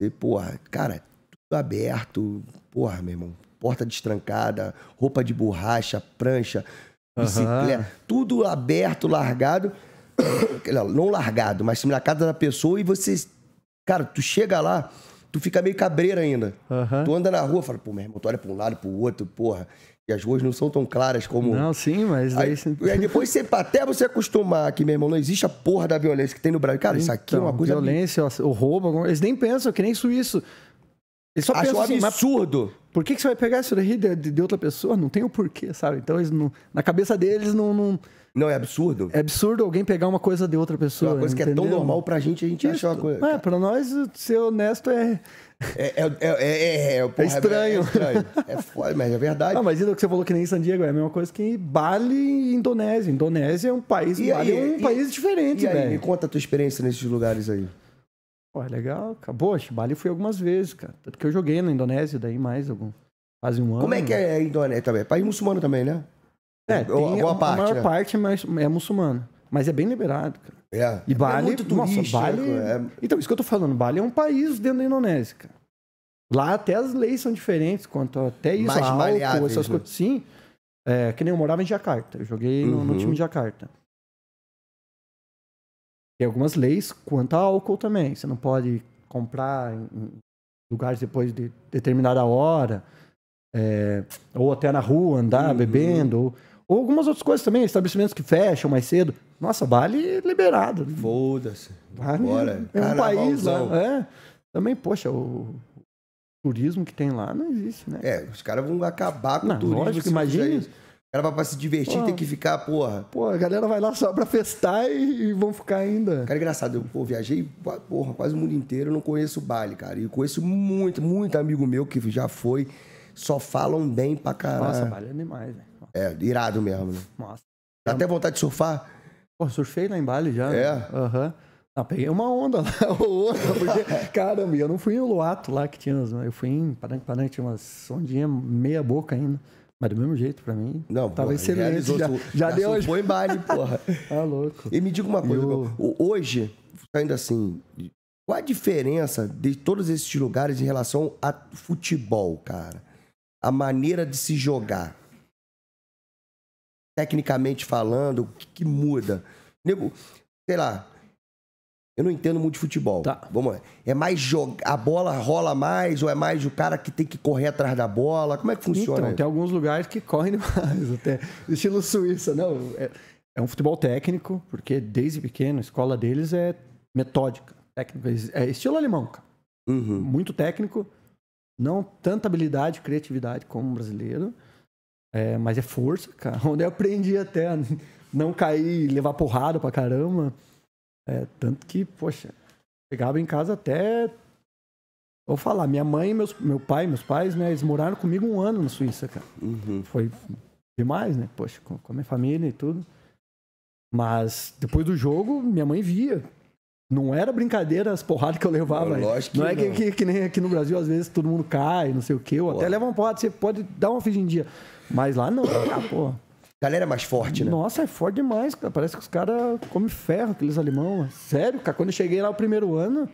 E, porra, cara, tudo aberto, porra, meu irmão, porta destrancada, roupa de borracha, prancha, bicicleta, uhum. tudo aberto, largado. Não largado, mas na casa da pessoa e você. Cara, tu chega lá, tu fica meio cabreira ainda. Uhum. Tu anda na rua, fala, pô, meu irmão, tu olha pra um lado, pro outro, porra. E as ruas não são tão claras como. Não, sim, mas daí. Aí, você... aí depois você, até você acostumar que, meu irmão, não existe a porra da violência que tem no Brasil. Cara, isso aqui é uma então, coisa. Violência, o roubo, eles nem pensam, que nem suíço. Eles só Acho pensam, um assim, absurdo. por que, que você vai pegar isso daí de, de, de outra pessoa? Não tem o um porquê, sabe? Então, eles não, na cabeça deles, não, não, não, é absurdo. É absurdo alguém pegar uma coisa de outra pessoa. É uma coisa que entendeu? é tão normal pra gente, a gente Isso. acha uma coisa. É, pra nós, ser honesto é. É, é, é, é, é, porra, estranho. É, estranho. É foda, mas é verdade. Não, mas ainda que você falou que nem em San Diego, é a mesma coisa que Bali e Indonésia. Indonésia é um país, e Bali é um e, país diferente, e aí, Me conta a tua experiência nesses lugares aí. Pô, legal. Poxa, Bali fui algumas vezes, cara. Tanto que eu joguei na Indonésia, daí mais algum. Quase um ano. Como é que é a Indonésia também? É país muçulmano também, né? É, tem a, parte, a maior né? é. parte é, é muçulmana. Mas é bem liberado, cara. É. E Bali, é muito turístico, nossa, Bali... É... Então, isso que eu tô falando, Bali é um país dentro da Indonésia, cara. Lá até as leis são diferentes quanto até isso, Mais álcool, essas né? Sim, é, que nem eu morava em Jacarta. Eu joguei uhum. no, no, uhum. time de Jacarta. Tem algumas leis quanto a álcool também. Você não pode comprar em lugares depois de determinada hora. É, ou até na rua andar uhum. bebendo. Ou... Ou algumas outras coisas também, estabelecimentos que fecham mais cedo. Nossa, baile liberado. Foda-se. Vale, Bora. É um país lá. É. Também, poxa, o turismo que tem lá não existe, né? É, os caras vão acabar com não, o turismo. Lógico, imagina. O cara vai pra se divertir, porra, tem que ficar, porra. Pô, a galera vai lá só pra festar e, e vão ficar ainda. Cara, é engraçado, eu pô, viajei, porra, quase o mundo inteiro, não conheço baile, cara. E conheço muito, muito amigo meu que já foi, só falam bem pra caralho. Nossa, baile é demais, velho. É, irado mesmo, né? Nossa. Dá até vontade de surfar? Pô, surfei lá em Bali já. Né? É? Aham. Né? Uhum. Ah, peguei uma onda lá, outra, porque, caramba, eu não fui em Luato lá que tinha, eu fui em Paranque, Paranque, tinha umas ondinhas meia boca ainda. Mas do mesmo jeito, pra mim. Não, tava porra, excelente. Já, já, já deu hoje. Foi em baile, porra. tá louco. E me diga uma coisa, eu... hoje, ainda assim, qual a diferença de todos esses lugares em relação a futebol, cara? A maneira de se jogar tecnicamente falando, o que, que muda? Nego, sei lá, eu não entendo muito de futebol. Tá. Vamos lá. É mais joga... a bola rola mais ou é mais o cara que tem que correr atrás da bola? Como é que funciona? Então, tem alguns lugares que correm demais, até estilo Suíça, não. É, é, um futebol técnico, porque desde pequeno a escola deles é metódica, técnica, é estilo alemão, cara. Uhum. Muito técnico, não tanta habilidade, criatividade como o brasileiro. É, mas é força, cara. Onde eu aprendi até a não cair levar porrada pra caramba. É, tanto que, poxa, chegava em casa até. Vou falar, minha mãe meus, meu pai, meus pais, né? Eles moraram comigo um ano na Suíça, cara. Uhum. Foi demais, né? Poxa, com, com a minha família e tudo. Mas depois do jogo, minha mãe via não era brincadeira as porradas que eu levava. lógico não, não é que, que, que, nem aqui no Brasil, às vezes todo mundo cai, não sei o quê, ou até leva uma porrada, você pode dar uma dia, Mas lá não, ah, pô. Galera é mais forte, né? Nossa, é forte demais, cara. Parece que os caras comem ferro, aqueles alemão. Sério, cara, quando eu cheguei lá o primeiro ano,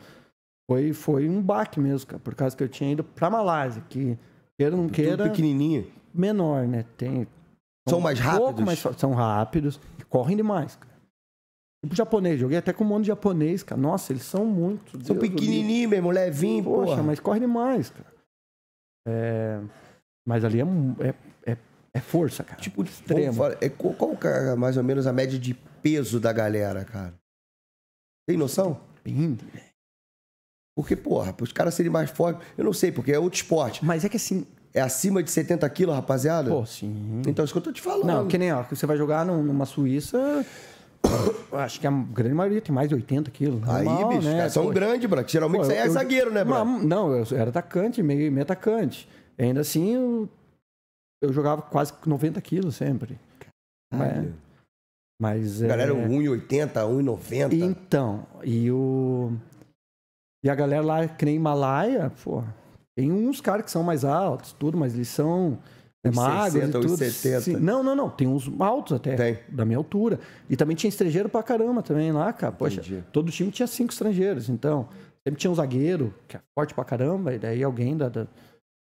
foi, foi um baque mesmo, cara. Por causa que eu tinha ido pra Malásia, que queira ou não queira. pequenininho. Menor, né? Tem. São, mais rápidos? Mais, são rápidos e correm demais, cara. Tipo japonês, joguei até com um monte de japonês, cara. Nossa, eles são muito. São pequenininhos mesmo, levinho, Poxa, mas corre demais, cara. É... Mas ali é, é, é, é força, cara. Tipo, extremo. Falar, é, qual é mais ou menos a média de peso da galera, cara? Tem noção? né? porque, porra, os caras serem mais fortes. Eu não sei, porque é outro esporte. Mas é que assim, é acima de 70 quilos, rapaziada? Pô, sim. Então, é isso que eu tô te falando. Não, que nem, ó, que você vai jogar numa Suíça, Acho que a grande maioria tem mais de 80 quilos. Aí, bicho, né? são grandes, Branco. Geralmente você é zagueiro, né, Branco? Não, eu era atacante, meio, meio atacante. Ainda assim, eu, eu jogava quase 90 quilos sempre. É. Mas, mas, galera é... 1,80, 1,90. Então, e o. E a galera lá, que nem Himalaia, pô, tem uns caras que são mais altos, tudo, mas eles são é magros 60 e tudo. 70. Sim. Não, não, não. Tem uns altos até. Tem. Da minha altura. E também tinha estrangeiro pra caramba também lá, cara. Poxa, Entendi. todo time tinha cinco estrangeiros. Então, sempre tinha um zagueiro, que é forte pra caramba. E daí alguém da, da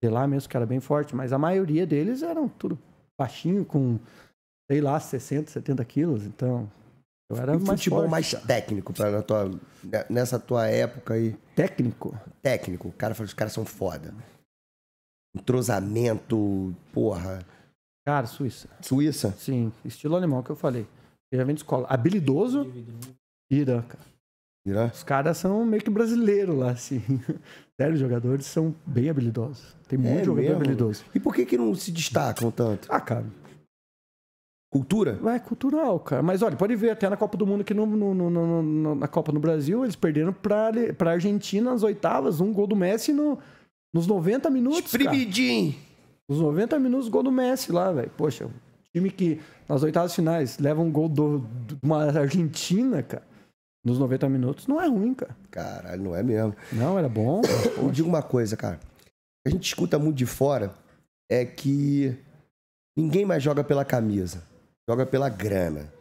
sei lá mesmo, que era bem forte. Mas a maioria deles eram tudo baixinho, com, sei lá, 60, 70 quilos. Então, eu era um mais futebol forte, mais técnico pra, na tua, né, nessa tua época aí. Técnico? Técnico. O cara falou, os caras são foda entrosamento, porra. Cara, Suíça. Suíça? Sim, estilo alemão que eu falei. Eu já vem de escola. Habilidoso, Irã, cara. Irã? Os caras são meio que brasileiros lá, assim. Sério, os jogadores são bem habilidosos. Tem é muito é jogador mesmo? habilidoso. E por que que não se destacam tanto? Ah, cara, Cultura? É cultural, cara. Mas olha, pode ver até na Copa do Mundo que no, no, no, no, na Copa no Brasil eles perderam pra, pra Argentina nas oitavas, um gol do Messi no, nos 90 minutos. Espremidinho. Nos 90 minutos, gol do Messi lá, velho. Poxa, time que nas oitavas finais leva um gol de uma Argentina, cara, nos 90 minutos, não é ruim, cara. Caralho, não é mesmo. Não, era bom. Eu digo uma coisa, cara. A gente escuta muito de fora é que ninguém mais joga pela camisa, joga pela grana.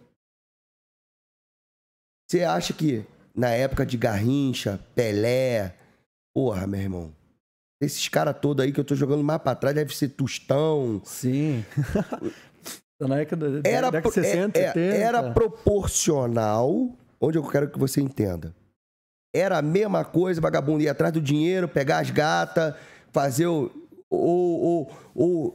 Você acha que na época de Garrincha, Pelé, porra, meu irmão, esses caras todos aí que eu tô jogando mais pra trás, deve ser Tustão. Sim. Na década, era, década 60, é, é era proporcional, onde eu quero que você entenda. Era a mesma coisa, vagabundo ir atrás do dinheiro, pegar as gatas, fazer o. Ou, o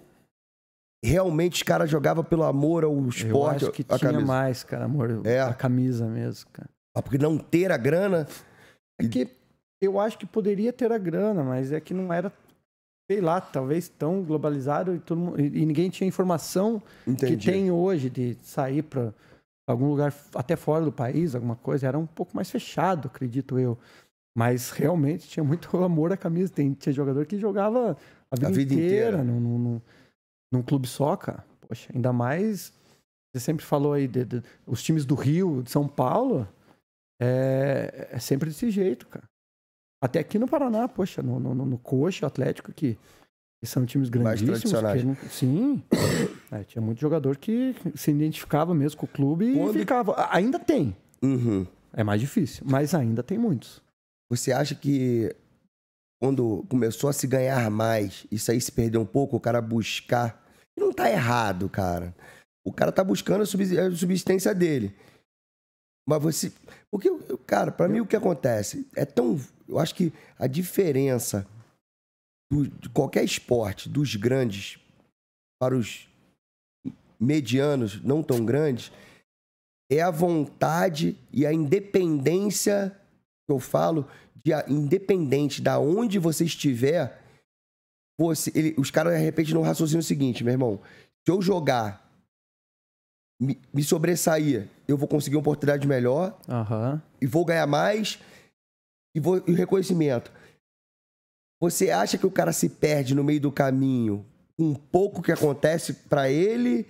realmente os caras jogavam pelo amor ao esporte. Eu acho que tinha camisa. mais, cara, amor. É. A camisa mesmo, cara. Ah, porque não ter a grana. É que eu acho que poderia ter a grana, mas é que não era, sei lá, talvez tão globalizado e, todo, e ninguém tinha informação Entendi. que tem hoje de sair para algum lugar até fora do país, alguma coisa. Era um pouco mais fechado, acredito eu. Mas realmente tinha muito amor à camisa. Tem, tinha jogador que jogava a vida, a vida inteira, inteira. Num, num, num clube só, cara. Poxa, ainda mais. Você sempre falou aí de, de, os times do Rio, de São Paulo. É, é sempre desse jeito, cara. Até aqui no Paraná, poxa, no, no, no Coxa, Atlético, que, que, são times grandíssimos. Não, sim. é, tinha muito jogador que se identificava mesmo com o clube Quando... e ficava. Ainda tem. Uhum. É mais difícil, mas ainda tem muitos. Você acha que quando começou a se ganhar mais, isso aí se perdeu um pouco, o cara buscar. Não tá errado, cara. O cara tá buscando a subsistência dele. Mas você. Porque, cara, para mim o que acontece é tão eu acho que a diferença do, de qualquer esporte, dos grandes para os medianos, não tão grandes, é a vontade e a independência que eu falo, de, independente da onde você estiver, você, ele, os caras de repente não raciocinam o seguinte, meu irmão, se eu jogar me, me sobressair, eu vou conseguir uma oportunidade melhor uhum. e vou ganhar mais e, vou, e reconhecimento. Você acha que o cara se perde no meio do caminho um pouco que acontece para ele?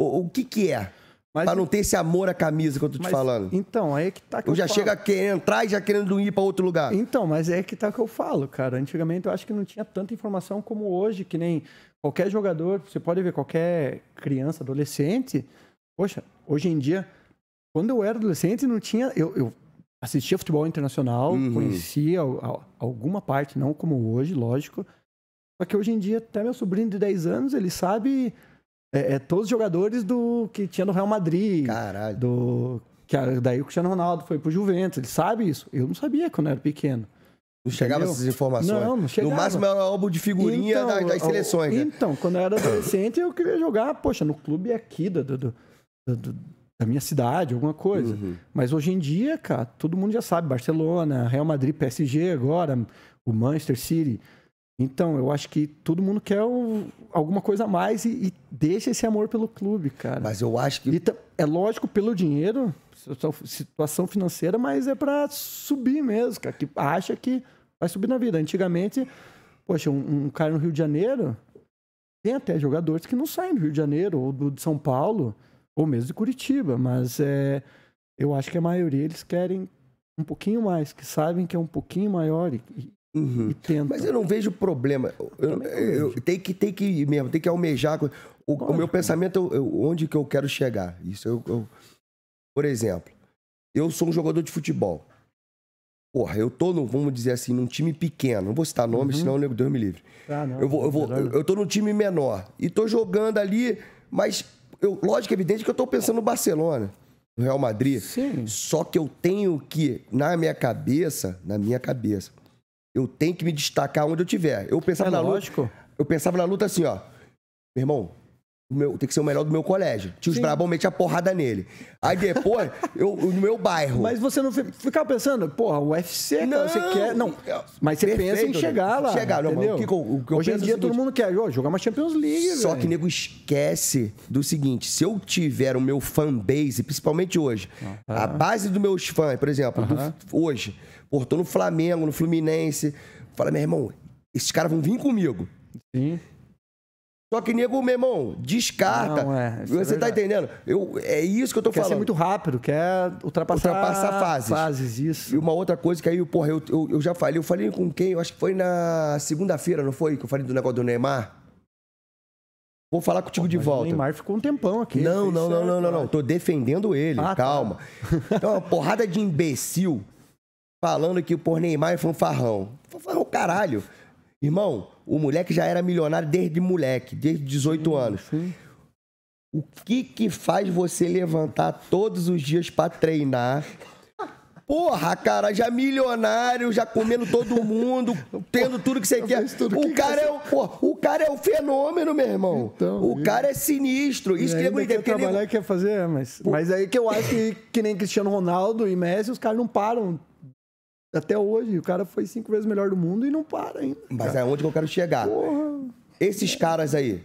O, o que que é? Mas, pra não ter esse amor à camisa que eu tô te mas, falando. Então, aí é que tá que eu, eu já falo. chega querendo entrar e já querendo ir para outro lugar. Então, mas é que tá que eu falo, cara. Antigamente eu acho que não tinha tanta informação como hoje, que nem qualquer jogador, você pode ver qualquer criança, adolescente. Poxa, hoje em dia, quando eu era adolescente, não tinha. Eu, eu assistia futebol internacional, uhum. conhecia alguma parte, não como hoje, lógico. Só que hoje em dia, até meu sobrinho de 10 anos, ele sabe é, é todos os jogadores do que tinha no Real Madrid. Caralho. Do, que, daí o Cristiano Ronaldo foi pro Juventus, ele sabe isso. Eu não sabia quando eu era pequeno. Não chegava essas informações. Não, não chegava. No máximo era é álbum de figurinha então, das, das, seleções. Né? Então, né? quando eu era adolescente, eu queria jogar, poxa, no clube aqui do, do, do, do da minha cidade, alguma coisa. Uhum. Mas hoje em dia, cara, todo mundo já sabe, Barcelona, Real Madrid, PSG agora, o Manchester City. Então, eu acho que todo mundo quer o, alguma coisa a mais e, e, deixa esse amor pelo clube, cara. Mas eu acho que. E, é lógico, pelo dinheiro, situação financeira, mas é para subir mesmo, cara. Que acha que vai subir na vida. Antigamente, poxa, um, um cara no Rio de Janeiro. Tem até jogadores que não saem do Rio de Janeiro ou do, de São Paulo ou mesmo de Curitiba, mas é, eu acho que a maioria eles querem um pouquinho mais, que sabem que é um pouquinho maior e, uhum. e tentam. Mas eu não vejo problema. Eu, eu, eu, tem que tem que ir mesmo, tem que almejar. O, o meu pensamento é onde que eu quero chegar. Isso eu, por exemplo, eu sou um jogador de futebol. Porra, eu tô, no, vamos dizer assim, num time pequeno. Não vou citar nomes, uhum. senão o nego Deus me livre. Ah, não, eu, vou, eu, vou, eu tô num time menor. E tô jogando ali, mas eu, lógico, evidente que eu estou pensando no Barcelona, no Real Madrid. Sim. Só que eu tenho que, na minha cabeça, na minha cabeça, eu tenho que me destacar onde eu tiver. Eu pensava é na lógico. luta. Eu pensava na luta assim, ó. Meu irmão, meu, tem que ser o melhor do meu colégio. Tio os brabão, metia porrada nele. Aí depois, eu, no meu bairro. Mas você não ficava pensando, porra, o UFC, não, você quer. Não, mas você perfeito, pensa em né? chegar lá. Chegar, não, o que, o que Hoje em é dia seguinte, todo mundo quer jogar uma Champions League. Só véio. que nego esquece do seguinte: se eu tiver o meu fanbase, principalmente hoje, ah, a base dos meus fãs, por exemplo, do, hoje, pô, tô no Flamengo, no Fluminense, fala, meu irmão, esses caras vão vir comigo. Sim. Só que nego, meu irmão, descarta. Não, é, é você é tá entendendo? Eu, é isso que eu tô quer falando. Quer ser muito rápido, quer ultrapassar, ultrapassar fases. fases. isso. E uma outra coisa que aí, porra, eu, eu, eu já falei, eu falei com quem? Eu acho que foi na segunda-feira, não foi? Que eu falei do negócio do Neymar. Vou falar contigo Pô, de volta. O Neymar ficou um tempão aqui. Não, é não, não, não, não, não. Tô defendendo ele, ah, tá. calma. Tá. Então, uma porrada de imbecil falando que o por Neymar é fanfarrão. Fanfarrão, caralho. Irmão, o moleque já era milionário desde moleque, desde 18 sim, anos. Sim. O que que faz você levantar todos os dias para treinar? Porra, cara, já milionário, já comendo todo mundo, tendo tudo que você quer. o que cara que é o, porra, o cara é o fenômeno, meu irmão. Então, o cara é sinistro. Isso que ele é quer trabalhar, quer fazer, mas, mas aí que eu acho que que nem Cristiano Ronaldo e Messi, os caras não param até hoje, o cara foi cinco vezes melhor do mundo e não para ainda. Mas cara. é onde que eu quero chegar. Porra. Esses caras aí,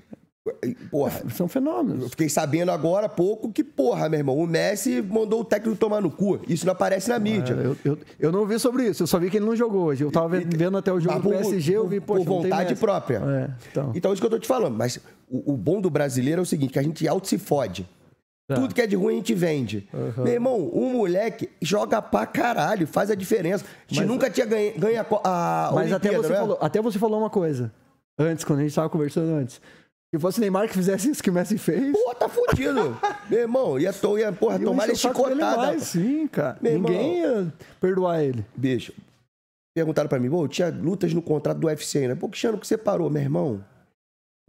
Porra. É, são fenômenos. Eu fiquei sabendo agora há pouco que, porra, meu irmão, o Messi mandou o técnico tomar no cu. Isso não aparece na mídia. É, eu, eu, eu, não vi sobre isso, eu só vi que ele não jogou hoje. Eu tava vendo até o jogo por, do PSG, eu vi, Por vontade própria. É, então. então, é isso que eu tô te falando. Mas o, o, bom do brasileiro é o seguinte, que a gente auto se fode. Tá. Tudo que é de ruim a gente vende. Uhum. Meu irmão, um moleque joga pra caralho, faz a diferença. A gente mas, nunca tinha ganha, a, a Mas Olimpíada, até você, é? falou, até você falou uma coisa. Antes, quando a gente tava conversando antes. Se fosse Neymar que fizesse isso que o Messi fez. Pô, tá fudido. meu irmão, ia, to, ia porra, tomar ele chicotada. Mais, sim, cara. Meu Ninguém irmão, ia perdoar ele. Bicho, perguntaram pra mim, pô, tinha lutas no contrato do UFC, né? Pô, Cristiano, que você parou, meu irmão?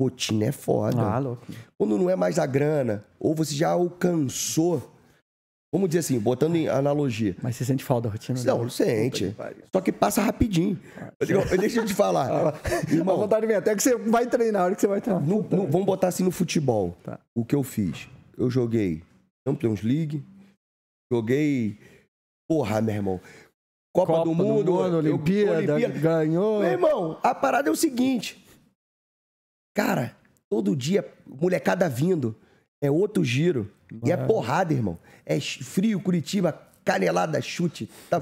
rotina é foda. Ah, louco. Quando não é mais a grana, ou você já alcançou. Vamos dizer assim, botando em analogia. Mas você sente falta da rotina? Não, né? não sente. Só que passa rapidinho. Ah, eu digo, deixa eu te falar. Ah, irmão, a vontade minha, até que você vai treinar, a hora que você vai treinar. No, no, vamos botar assim no futebol. Tá. O que eu fiz? Eu joguei Champions League, joguei. Porra, meu irmão. Copa, Copa do, do, Mundo, do Mundo Olimpíada, Olimpíada, ganhou. Meu irmão, a parada é o seguinte: Cara, todo dia, molecada vindo. É outro giro. Mano. E é porrada, irmão. É frio, Curitiba, canelada, chute. Tá?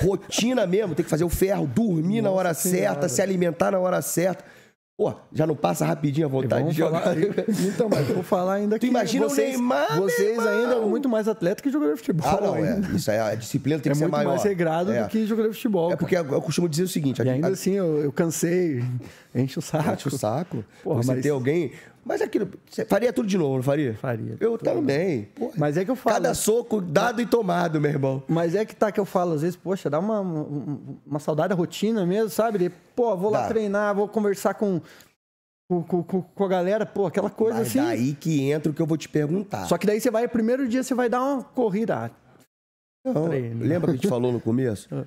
Rotina mesmo, tem que fazer o ferro, dormir Nossa na hora certa, se alimentar na hora certa. Pô, já não passa rapidinho a vontade de jogar. Falar, então, mas vou falar ainda tu que. imagina vocês, o Neymar? Vocês ainda são muito mais atletas que jogador de futebol. Ah, não, é. Isso é a disciplina tem é que ser maior. É muito mais regrado é. do que jogador de futebol. É porque cara. eu costumo dizer o seguinte. E a, ainda a, assim, eu, eu, cansei, enche o saco. Enche o saco. Porra, Você mas... tem alguém. Mas aquilo. Você faria tudo de novo, não faria? Faria. Eu também. Porra. Mas é que eu falo. Cada soco dado e tomado, meu irmão. Mas é que tá que eu falo, às vezes, poxa, dá uma, uma saudade da rotina mesmo, sabe? De, pô, vou lá treinar, vou conversar com, com, com, com, a galera, pô, aquela coisa mas assim. Daí que entra o que eu vou te perguntar. Só que daí você vai, primeiro dia você vai dar uma corrida. Não, lembra que a gente falou no começo? Ah.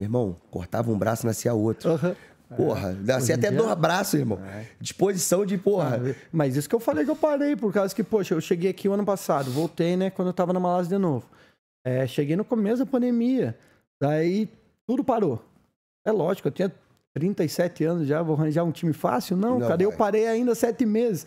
Meu irmão, cortava um braço e nascia outro. Uhum. É. Porra, dá assim, até dois dor irmão. É. Disposição de porra. É. mas isso que eu falei que eu parei, por causa que, poxa, eu cheguei aqui o ano passado, voltei, né, quando eu tava na Malásia de novo. É, cheguei no começo da pandemia. Daí tudo parou. É lógico, eu tinha 37 anos já, vou arranjar um time fácil? Não, Não cara, vai. eu parei ainda sete meses.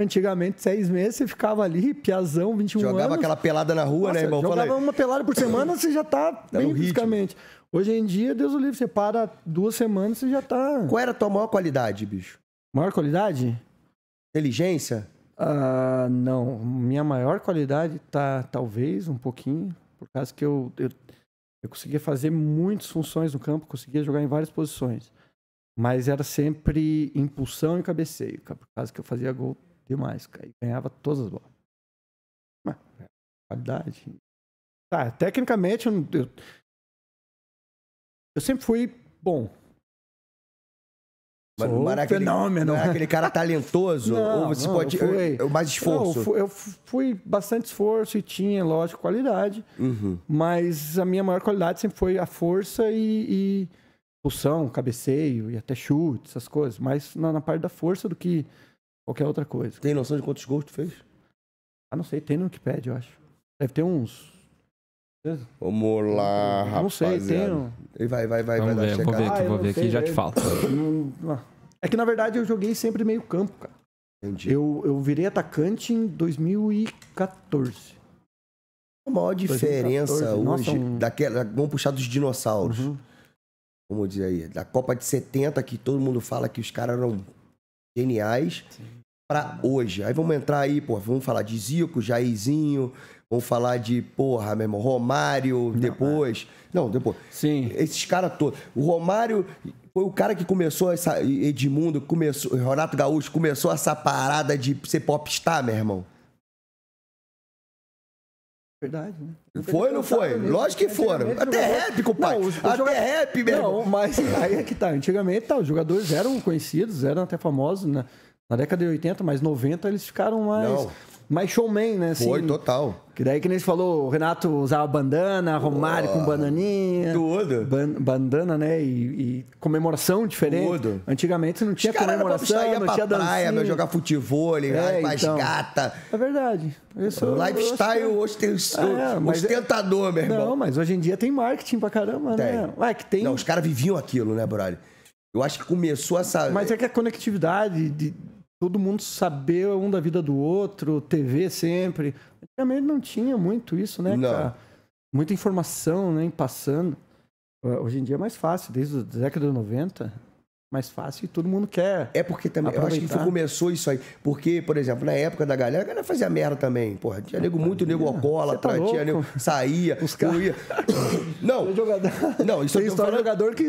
Antigamente, seis meses, você ficava ali, piazão, 21 jogava anos. Jogava aquela pelada na rua, né, Nossa, né, irmão? Jogava uma pelada por semana, você já tá bem fisicamente. Ritmo. Hoje em dia, Deus o livre, você para duas semanas e já tá. Qual era a tua maior qualidade, bicho? Maior qualidade? Inteligência? Ah, não. Minha maior qualidade tá, talvez, um pouquinho, por causa que eu, eu, eu conseguia fazer muitas funções no campo, conseguia jogar em várias posições. Mas era sempre impulsão e cabeceio, por causa que eu fazia gol demais, cara. E ganhava todas as bolas. Mas, é, qualidade. Tá, tecnicamente, eu, eu eu sempre fui bom. Mas não era aquele, fenômeno. Não era aquele cara talentoso? Não, ou você não, pode. Eu fui, eu, é, é mais esforço? Não, eu, fui, bastante esforço e tinha, lógico, qualidade. Uhum. Mas a minha maior qualidade sempre foi a força e, e pulsão, cabeceio e até chute, essas coisas. Mais na, na, parte da força do que qualquer outra coisa. Tem noção de quantos gols tu fez? Ah, não sei, tem no Wikipedia, eu acho. Deve ter uns Vamos lá, rapaz. Não sei, tenho E vai, vai, vai, Vamos vai dar ver, ver aqui, Ah, vou ver aqui ah, já te falo. Ah. É que na verdade eu joguei sempre meio campo, cara. Entendi. Eu, eu virei atacante em 2014. A maior diferença 2014, hoje, nossa, um- daquela, vamos puxar dos dinossauros, Uhum. como dizer aí, da Copa de 70, que todo mundo fala que os caras eram geniais, pra hoje. Aí vamos entrar aí, pô, vamos falar de Zico, Jairzinho, ou falar de, porra, meu irmão, Romário, não, depois. Não. não, depois. Sim. Esses caras todos. O Romário foi o cara que começou essa. Edmundo, começou, Renato Gaúcho, começou essa parada de ser popstar, meu irmão. Verdade, né? Não foi ou não foi? Mesmo. Lógico que foram. Até rap, compadre. até rap, mesmo. Não, mas aí é que tá. Antigamente, tá, os jogadores eram conhecidos, eram até famosos, né? Na década de 80, mas 90 eles ficaram mais. Não mais showman, né? Assim, Foi, total. Que daí, que nem você falou, o Renato usava bandana, Romário oh, com bananinha. Tudo. Ban bandana, né? E, e, comemoração diferente. Tudo. Antigamente não tinha comemoração, não pra tinha pra praia, dancinha. jogar futebol, é, mais então, gata. É verdade. Isso, Lifestyle é. hoje tem é, é, ostentador, meu irmão. Não, mas hoje em dia tem marketing pra caramba, né? tem. né? Ué, que tem... Não, os caras viviam aquilo, né, Brolio? Eu acho que começou essa... Mas é que a conectividade de todo mundo saber um da vida do outro, TV sempre. Antigamente não tinha muito isso, né, não. cara? Muita informação, né, passando. Hoje em dia é mais fácil, desde a década de 90 mais fácil e todo mundo quer. É porque também. Aproveitar. Eu acho que começou isso aí. Porque, por exemplo, na época da galera, a galera fazia merda também. Porra, tinha nego ah, muito nego cola tá tinha nego. Saía, os Não. Jogador... Não, isso aí falando... jogador que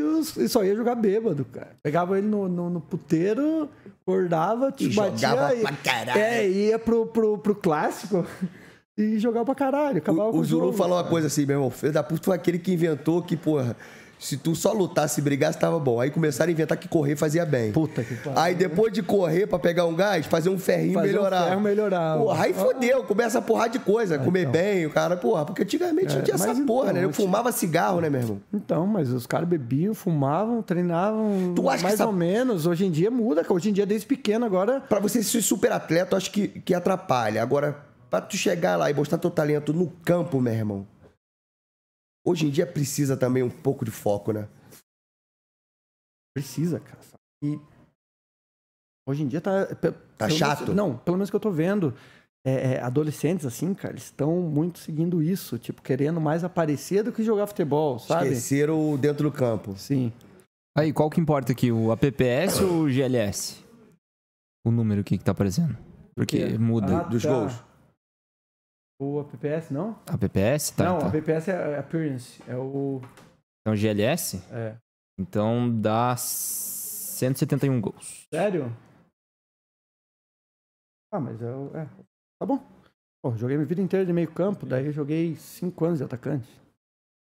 só ia jogar bêbado, cara. Pegava ele no, no, no puteiro, acordava, te e batia. Jogava e... pra caralho. É, ia pro, pro, pro clássico e jogava pra caralho. Acabava o, o Zulu falou uma coisa assim, meu irmão. Filho da puta foi aquele que inventou que, porra. Se tu só lutasse e brigasse, tava bom. Aí começaram a inventar que correr fazia bem. Puta que pariu. Aí depois de correr pra pegar um gás, fazer um ferrinho fazer melhorar. Um ferro melhorar. Porra, aí ah. fodeu, começa a porra de coisa. Ah, comer então. bem, o cara, porra, porque antigamente é, não tinha essa porra, né? Eu então, fumava cigarro, né, meu irmão? Então, mas os caras bebiam, fumavam, treinavam. Tu acha mais que essa... ou menos. Hoje em dia muda, hoje em dia desde pequeno agora. Pra você ser super atleta, eu acho que, que atrapalha. Agora, pra tu chegar lá e mostrar teu talento no campo, meu irmão Hoje em dia precisa também um pouco de foco, né? Precisa, cara. E hoje em dia tá. Tá chato? Menos, não, pelo menos que eu tô vendo. É, é, adolescentes, assim, cara, eles estão muito seguindo isso, tipo, querendo mais aparecer do que jogar futebol, sabe? o dentro do campo. Sim. Aí, qual que importa aqui? O APPS ou o GLS? O número aqui que tá aparecendo? Porque muda. Ah, tá. Dos gols. O APPS, não? APPS, tá. Não, tá. APPS é, é Appearance, é o... É o GLS? É. Então, dá 171 gols. Sério? Ah, mas eu... É. Tá bom. Pô, joguei minha vida inteira de meio campo, daí eu joguei 5 anos de atacante.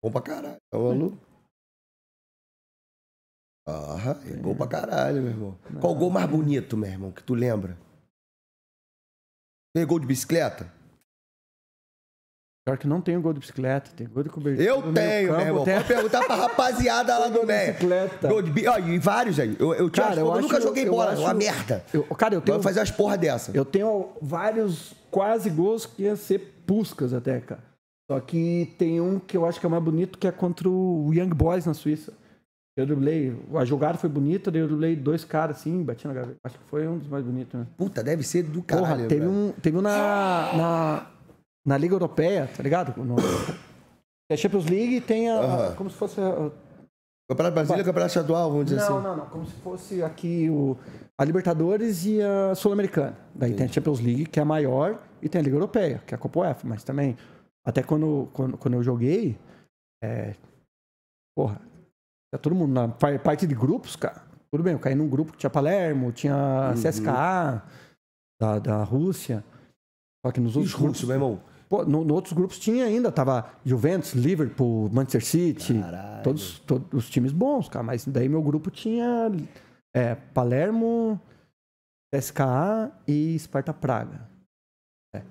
Bom pra caralho. Ô, é Lu. Aham, é gol pra caralho, meu irmão. Não. Qual gol mais bonito, meu irmão, que tu lembra? Tem gol de bicicleta? Pior que não tenho gol de bicicleta, tem gol de cobertura. Eu tenho, meu irmão. Pode perguntar pra rapaziada lá do Né. Bicicleta. Gol de bicicleta. E vários aí. Eu, eu, cara, eu, eu nunca acho, joguei eu, bola, acho, uma merda. Eu, cara, eu tenho. Vou fazer as porra dessa. Eu tenho vários quase gols que ia ser puscas até, cara. Só que tem um que eu acho que é mais bonito, que é contra o Young Boys na Suíça. Eu dublei. a jogada foi bonita, daí eu dublei dois caras assim, bati na gaveta. Acho que foi um dos mais bonitos, né? Puta, deve ser do caralho. Porra, teve, cara. um, teve um na, na na Liga Europeia, tá ligado? No, a é Champions League tem a, a como se fosse. A, Campeonato Brasileiro, Campeonato Estadual, vamos dizer não, assim. Não, não, Como se fosse aqui o, a Libertadores e a Sul-Americana. Daí tem a Champions League, que é a maior, e tem a Liga Europeia, que é a Copa UEFA. Mas também, até quando, quando, quando eu joguei, é, porra, tá todo mundo na parte de grupos, cara. Tudo bem, eu caí num grupo que tinha Palermo, tinha uhum. CSKA, da, da Rússia. Só que nos outros. Os russos, meu irmão. Pô, no, no outros grupos tinha ainda, tava Juventus, Liverpool, Manchester City, todos, todos os times bons, cara. Mas daí meu grupo tinha é, Palermo, SKA e Sparta Praga. É,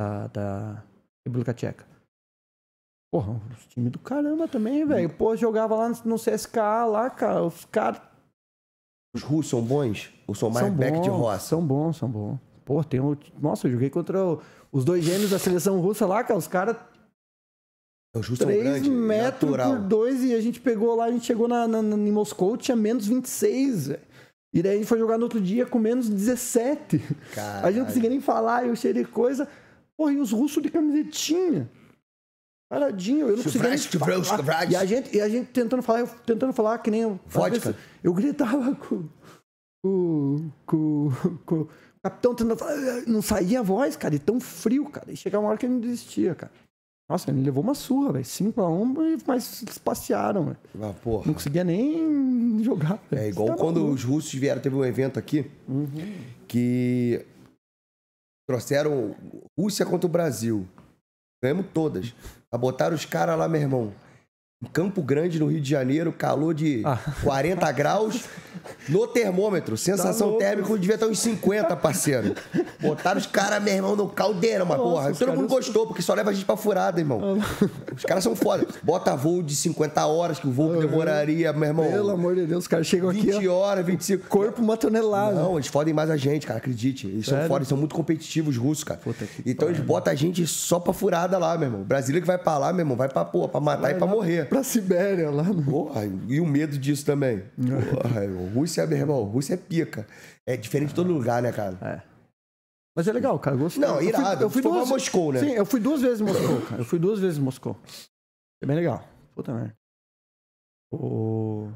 da, da República Tcheca. Porra, os times do caramba também, hum. velho. Pô, jogava lá no CSKA, lá, cara, os caras. Os russos são bons? Ou são mais são bons, de roça? São bons, são bons. Pô, tem um. Nossa, eu joguei contra os dois gêmeos da seleção russa lá, cara. Os caras. É o Justo 3 é grande, é metros natural. por 2 e a gente pegou lá, a gente chegou na, na, na em Moscou, tinha menos 26, velho. E daí a gente foi jogar no outro dia com menos 17. Caralho. A gente não conseguia nem falar, eu cheirei coisa. Porra, e os russos de camisetinha. Paradinho, eu não conseguia nem falar. E a gente, e a gente tentando falar, eu tentando falar que nem... Eu, Vodka. Eu gritava com, com, com, com capitão tentando ah, ah", não saía a voz, cara, e tão frio, cara. E chegava uma hora que ele não desistia, cara. Nossa, ele levou uma surra, velho. 5x1, mas eles passearam, velho. Ah, não conseguia nem jogar, véio. É igual tá quando maluco. os russos vieram, teve um evento aqui uhum. que trouxeram Rússia contra o Brasil. Ganhamos todas. Botaram os caras lá, meu irmão. Campo Grande, no Rio de Janeiro, calor de ah. 40 graus. No termômetro, sensação tá térmica devia estar uns 50, parceiro. Botaram os caras, meu irmão, no caldeirão, uma porra. Todo mundo gostou, porque só leva a gente pra furada, irmão. Ah. Os caras são foda. Bota voo de 50 horas, que o voo demoraria, meu irmão. Pelo amor de Deus, os caras chegam 20 aqui. 20 horas, 25. Corpo uma tonelada. Não, eles fodem mais a gente, cara, acredite. Eles Sério? são foda, eles são muito competitivos, os russos, cara. Puta então eles botam a gente só pra furada lá, meu irmão. O brasileiro que vai pra lá, meu irmão, vai pra porra, pra matar vai, e pra morrer pra Sibéria lá. No... Né? Porra, e o medo disso também. É. Porra, Rússia, é, meu irmão, Rússia é pica. É diferente de todo lugar, né, cara? É. Mas é legal, cara. Gostei. Não, irado. Eu fui, eu fui duas... Moscou, né? Sim, eu fui duas vezes em Moscou, cara. Eu fui duas vezes em Moscou. É bem legal. Puta merda. O...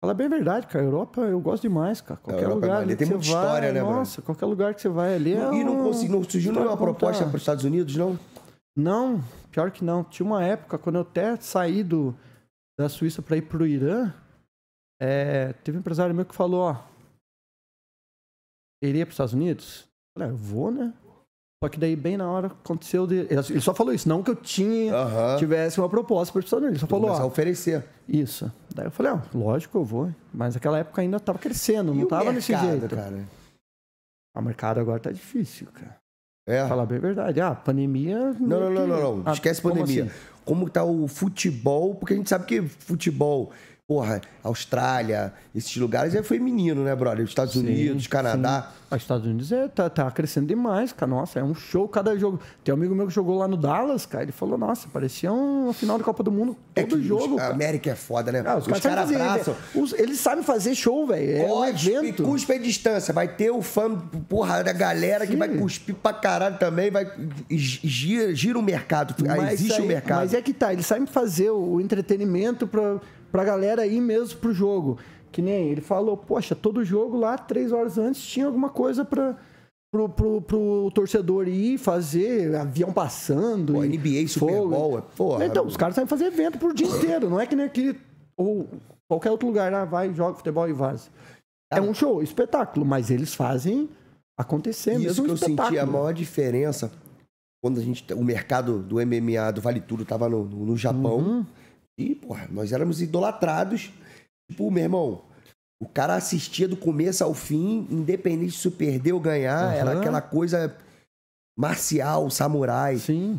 Fala bem a verdade, cara. Europa eu gosto demais, cara. Qualquer é lugar. É tem muita história, né, Nossa, qualquer lugar que você vai ali. É e não, consegui, não surgiu nenhuma proposta para os Estados Unidos, não? Não, pior que não. Tinha uma época, quando eu até saí do, da Suíça para ir pro Irã, é, teve um empresário meu que falou, ó, iria para os Estados Unidos? Eu falei, ah, eu vou, né? Só que daí, bem na hora, aconteceu de... Ele só falou isso, não que eu tinha, tivesse uma proposta para os Estados Unidos. Ele só falou, ó... oferecer. Isso. Daí eu falei, ó, ah, lógico eu vou. Mas naquela época ainda estava crescendo, e não estava nesse jeito. cara? Ah, o mercado agora tá difícil, cara. É. Falar bem a verdade. Ah, pandemia. Não, não, não, não, não. Ah, Esquece pandemia. Assim? Como está o futebol? Porque a gente sabe que futebol porra, Austrália, esses lugares é feminino, né, brother? Estados sim, Unidos, Canadá. Sim. Ah, os Estados Unidos é, tá, tá crescendo demais, cara. Nossa, é um show cada jogo. Tem um amigo meu que jogou lá no Dallas, cara. Ele falou, nossa, parecia uma final da Copa do Mundo. É todo é que jogo. Os, a América é foda, né? Ah, os, os caras cara abraçam. Eles, é, é, eles sabem fazer show, velho. É um evento. Cuspe a distância. Vai ter o fã, porra, da galera sim. que vai cuspir pra caralho também. Vai, gira, gira o mercado. Mas existe o mercado. Mas é que tá, eles sabem fazer o entretenimento pra pra galera ir mesmo pro jogo. Que nem ele falou, poxa, todo jogo lá, três horas antes, tinha alguma coisa pra, pro, pro, pro torcedor ir fazer, avião passando. Pô, NBA, Super Bowl, é, porra. Então, os caras saem fazer evento por dia inteiro, não é que nem aqui ou qualquer outro lugar lá, ah, vai, joga futebol e vaza. É um show, espetáculo, mas eles fazem acontecer Isso mesmo. Isso que um eu espetáculo. senti a maior diferença quando a gente, o mercado do MMA, do Vale Tudo, tava no, no Japão. Uhum. E, porra, nós éramos idolatrados. Tipo, meu irmão, o cara assistia do começo ao fim, independente se perder ou ganhar, uhum. era aquela coisa marcial, samurai. Sim.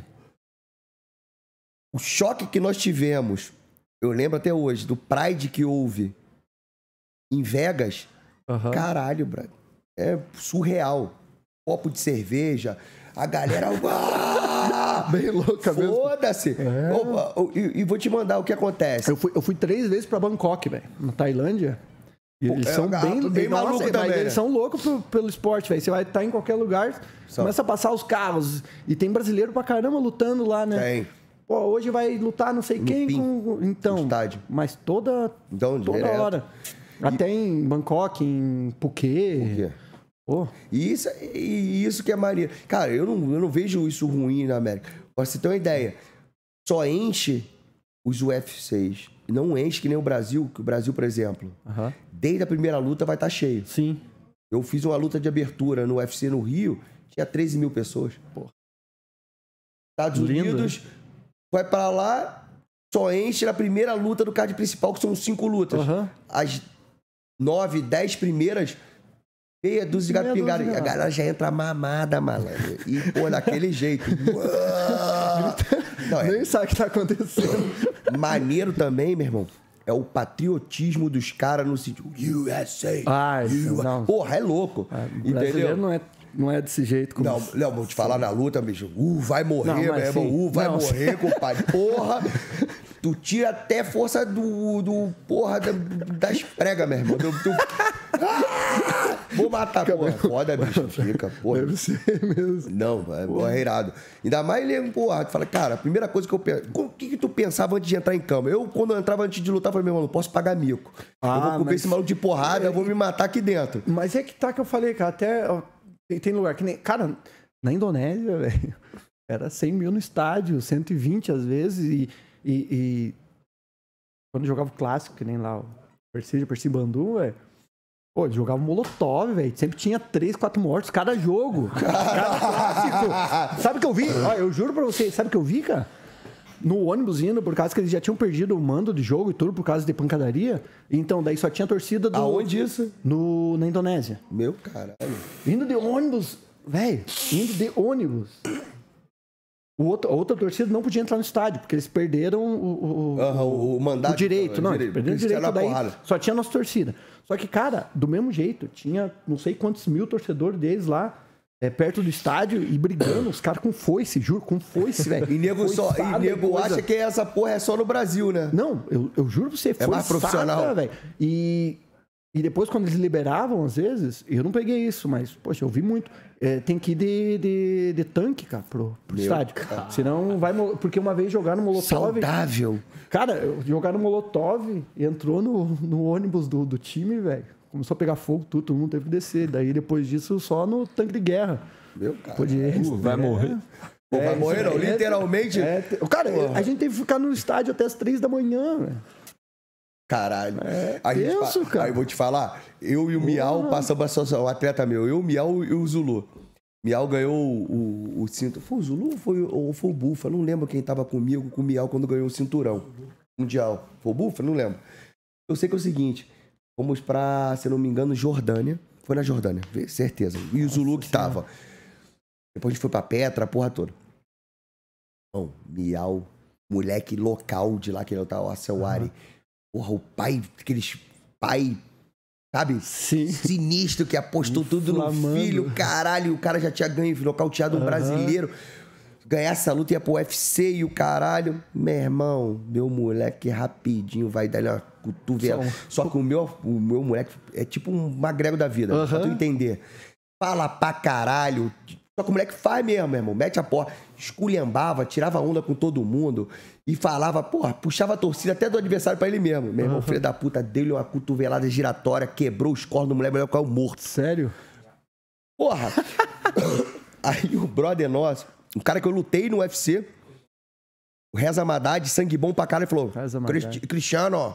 O choque que nós tivemos, eu lembro até hoje, do Pride que houve em Vegas. Uhum. Caralho, É surreal. Copo de cerveja, a galera. Bem louca mesmo. Foda-se. É. e, e, vou te mandar o que acontece. Eu fui, eu fui três vezes para Bangkok, velho, na Tailândia. E eles é, são bem, bem malucos também. Eles né? são loucos pro, pelo esporte, velho. Você vai estar tá em qualquer lugar, Só. começa a passar os carros. E tem brasileiro pra caramba lutando lá, né? Tem. Pô, hoje vai lutar não sei no quem com... Então, estádio. mas toda, então, toda hora. Até em Bangkok, em Phuket. Phuket. Oh. E, isso, é, e isso que é Maria Cara, eu não, eu não vejo isso ruim na América. Pra você ter uma ideia, só enche os UFCs. Não enche que nem o Brasil, que o Brasil, por exemplo, desde a primeira luta vai estar tá cheio. Sim. Eu fiz uma luta de abertura no UFC no Rio, tinha 13 mil pessoas. Porra. Estados Lindo, né? Unidos vai para lá, só enche na primeira luta do card principal, que são cinco lutas. As nove, dez primeiras Meia dúzia de gato pingado. A galera já entra mamada, malandro. E, pô, daquele jeito. Não, é. Nem sabe o que tá acontecendo. Maneiro também, meu irmão. É o patriotismo dos caras no sentido USA. USA. Não. Porra, é louco. Ah, entendeu? não é não é desse jeito como. Não, não vou te falar na luta, bicho. Uh, vai morrer, não, meu irmão. Uh, vai não, morrer, compadre. Porra! Tu tira até força do. do porra, da, das pregas, meu irmão. Tu, tu matar, Fica Porra, Mesmo. Foda, bicho, fica, porra. Deve ser mesmo. Não, é borreirado. É Ainda mais ele, é porra, tu fala, cara, a primeira coisa que eu penso. O que, que tu pensava antes de entrar em cama? Eu, quando eu entrava antes de lutar, falei, meu irmão, não posso pagar mico. Ah, eu vou ah, comer mas... esse maluco de porrada, eu vou é, me matar aqui dentro. Mas é que tá que eu falei, cara, até. Tem lugar que nem. Cara, na Indonésia, velho, era 100 mil no estádio, 120 às vezes, e. e, e... Quando jogava o clássico, que nem lá o Percy Bandu, velho Pô, jogava Molotov, velho. Sempre tinha três, quatro mortos cada jogo. Cada clássico. sabe o que eu vi? Ó, eu juro pra você, sabe o que eu vi, cara? No ônibus indo, por causa que eles já tinham perdido o mando de jogo e tudo, por causa de pancadaria. Então, daí só tinha torcida do. Aonde isso? No, na Indonésia. Meu caralho. Indo de ônibus, velho. Indo de ônibus. Outro, a outra torcida não podia entrar no estádio, porque eles perderam o, o, uhum, o mandato. O direito, é, não, direito, perderam o direito. Daí só tinha nossa torcida. Só que, cara, do mesmo jeito, tinha não sei quantos mil torcedores deles lá. É, perto do estádio e brigando, os caras com foice, juro, com foice, velho. E nego, só, e nego acha que essa porra é só no Brasil, né? Não, eu, eu juro pra você, foi é mais profissional. velho. E, e depois, quando eles liberavam, às vezes, eu não peguei isso, mas, poxa, eu vi muito é, tem que ir de, de, de tanque, cara, pro, pro estádio. Cara. Senão vai. Porque uma vez jogar no Molotov. Saudável. Cara, jogar no Molotov, entrou no, no ônibus do, do time, velho. Começou a pegar fogo, tudo, todo mundo teve que descer. Daí depois disso, só no tanque de guerra. Meu cara. uh, vai né? morrer. É. Pô, vai é, morrer, não, é, literalmente. É, cara, Pô. a gente teve que ficar no estádio até as três da manhã, velho. Caralho. É aí, cara. aí vou te falar, eu e o Miau passamos a situação, o atleta meu, eu, o Miau e o Zulu. Miau ganhou o, o, o cinto. Foi o Zulu ou foi, ou foi o Bufa? Não lembro quem tava comigo com o Miau quando ganhou o cinturão mundial. Foi o Bufa? Não lembro. Eu sei que é o seguinte, fomos pra, se não me engano, Jordânia. Foi na Jordânia, certeza. E o Zulu que tava. Depois a gente foi pra Petra, a porra toda. Bom, Miau, moleque local de lá que ele tá, o Aceuari. Uhum Porra, o pai, aqueles pai, sabe? Sim. Sinistro que apostou tudo no filho, caralho. O cara já tinha ganho, nocauteado um uhum. brasileiro. Ganhar essa luta ia pro UFC e o caralho. Meu irmão, meu moleque rapidinho vai dar uma cotovela. Só, Só que o meu, o meu moleque é tipo um magrego da vida, uhum. pra tu entender. Fala pra caralho, só que o moleque faz mesmo, meu irmão. Mete a porra, esculhambava, tirava onda com todo mundo e falava, porra, puxava a torcida até do adversário para ele mesmo. Meu irmão, uhum. filho da puta, deu-lhe uma cotovelada giratória, quebrou os cornos do moleque, o é o morto. Sério? Porra! Aí o brother nosso, um cara que eu lutei no UFC, o Reza Madad, sangue bom pra cara, ele falou: Cristiano, ó,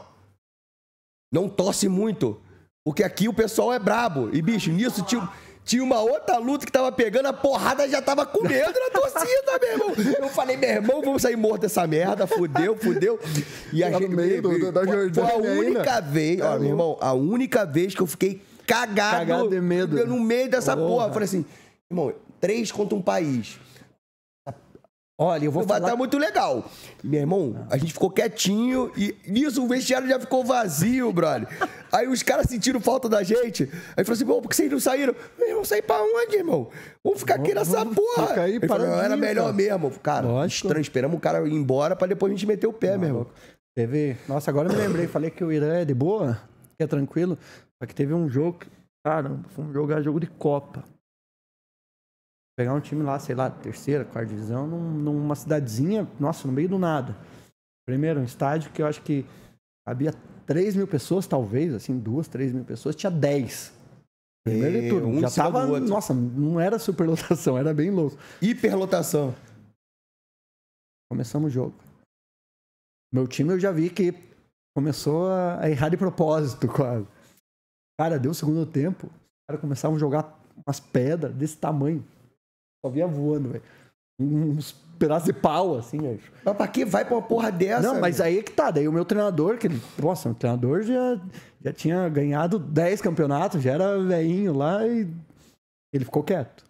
não tosse muito, porque aqui o pessoal é brabo. E bicho, nisso, Tipo, tinha uma outra luta que tava pegando, a porrada já tava comendo na torcida, meu irmão. Eu falei, meu irmão, vamos sair morto dessa merda, fudeu, fudeu. E a tá gente. Meio do, da foi a única vez, ó, tá meu irmão, a única vez que eu fiquei cagado, cagado de medo. no meio dessa porra. Eu falei assim, irmão, três contra um país Olha, eu vou tá falar... Tá muito legal. Meu irmão, a gente ficou quietinho e nisso o vestiário já ficou vazio, brother. Aí os caras sentiram falta da gente. Aí falou assim, pô, por que vocês não saíram? Eu não saí pra onde, irmão? Vamos ficar aqui nessa porra. Fica aí, para falou, era melhor mesmo. Cara, esperamos o cara ir embora pra depois a gente meter o pé, meu irmão. Teve... Nossa, agora eu me lembrei. Falei que o Irã é de boa, que é tranquilo. Só que teve um jogo... Caramba, foi um jogo, jogo de Copa. Pegar um time lá, sei lá, terceira, quarta divisão, num, numa cidadezinha, nossa, no meio do nada. Primeiro, um estádio que eu acho que havia 3 mil pessoas, talvez, assim, duas, três mil pessoas, tinha 10. Primeiro e é, tudo. Um já tava, nossa, não era superlotação, era bem louco. Hiperlotação. Começamos o jogo. Meu time eu já vi que começou a errar de propósito, quase. Cara, deu o segundo tempo, os caras começavam a jogar umas pedras desse tamanho. Só via voando, velho. Uns pedaços de pau, assim, velho. Mas pra que vai pra uma porra dessa? Não, mas aí é que tá. Daí o meu treinador, que ele. Nossa, o treinador já, já tinha ganhado 10 campeonatos, já era velhinho lá e. Ele ficou quieto.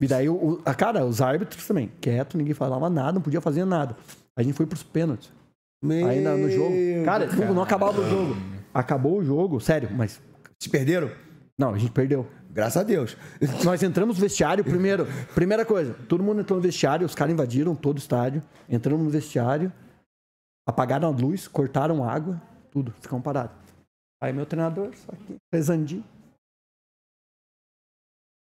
E daí, o, a cara, os árbitros também, quieto, ninguém falava nada, não podia fazer nada. A gente foi pros pênaltis. Meu ainda no jogo. Cara, cara. não acabava o jogo. Acabou o jogo, sério, mas. Se perderam? Não, a gente perdeu. Graças a Deus. Nós entramos no vestiário, primeiro, primeira coisa, todo mundo entrou no vestiário, os caras invadiram todo o estádio, entramos no vestiário, apagaram a luz, cortaram água, tudo, ficamos parados. Aí meu treinador, só aqui,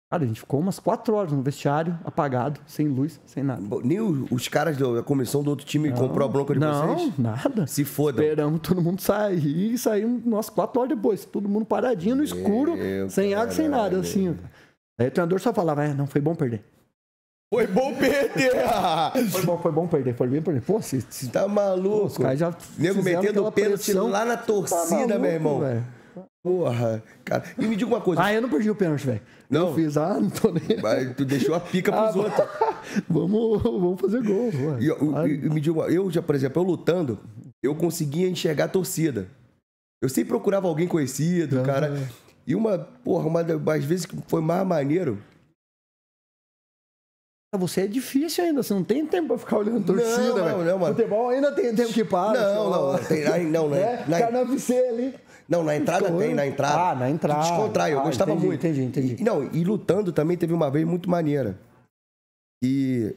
Cara, a gente ficou umas quatro horas no vestiário, apagado, sem luz, sem nada. Nem os caras da comissão do outro time não, comprou a bronca de não, vocês? Não, nada. Se foda. Esperamos todo mundo sair e saímos nós quatro horas depois. Todo mundo paradinho no escuro, Meu sem caralho. água, sem nada, assim. Aí o treinador só falava, é, não, foi bom perder. Foi bom perder! foi, bom, foi bom perder, foi bem perder. Pô, você tá maluco? Pô, os caras já. Nego metendo o pênalti lá na tá torcida, tá maluco, meu irmão. Véio. Porra, cara. E me diga uma coisa. Ah, eu não perdi o pênalti, velho. Não? Eu fiz, ah, não tô nem. Mas tu deixou a pica pros ah, outros. vamos, vamos fazer gol, E, ah. e, me diga uma, eu já, por exemplo, eu lutando, eu conseguia enxergar a torcida. Eu sempre procurava alguém conhecido, cara. E uma, porra, uma das vezes que foi mais maneiro, você é difícil ainda, você não tem tempo pra ficar olhando torcida. Não, não, não, mano. Futebol ainda tem tempo que para. Não, não, não. Tem, não, não. Né? É, né? na, cara na ali. Não, na entrada tem, na entrada. Ah, na entrada. Descontrai, eu ah, gostava entendi, muito. Entendi, entendi. E, não, e lutando também teve uma vez muito maneira. E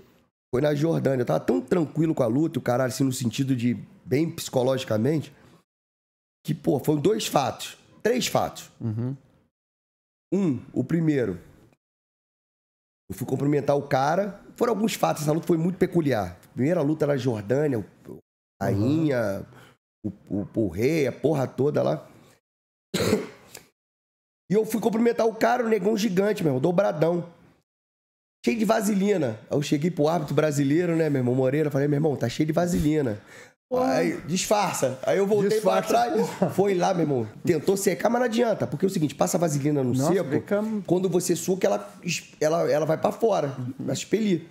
foi na Jordânia. Eu tava tão tranquilo com a luta, o caralho, assim, no sentido de bem psicologicamente, que, pô, foram dois fatos. Três fatos. Uhum. Um, o primeiro. Eu fui cumprimentar o cara. Foram alguns fatos, essa luta foi muito peculiar. primeira luta era a Jordânia, a rainha, uhum. o, o, o rei, a porra toda lá e eu fui cumprimentar o cara, o negão gigante, meu irmão, dobradão. Cheio de vaselina. Aí eu cheguei pro árbitro brasileiro, né, meu irmão, Moreira, falei, meu irmão, tá cheio de vaselina. Aí, disfarça. Aí eu voltei disfarça, pra trás. Porra. Foi lá, meu irmão. Tentou secar, mas não adianta. Porque é o seguinte, passa vaselina no Nossa, seco. Fica... Quando você suca, ela, ela, ela vai para fora. Vai uhum. expelir.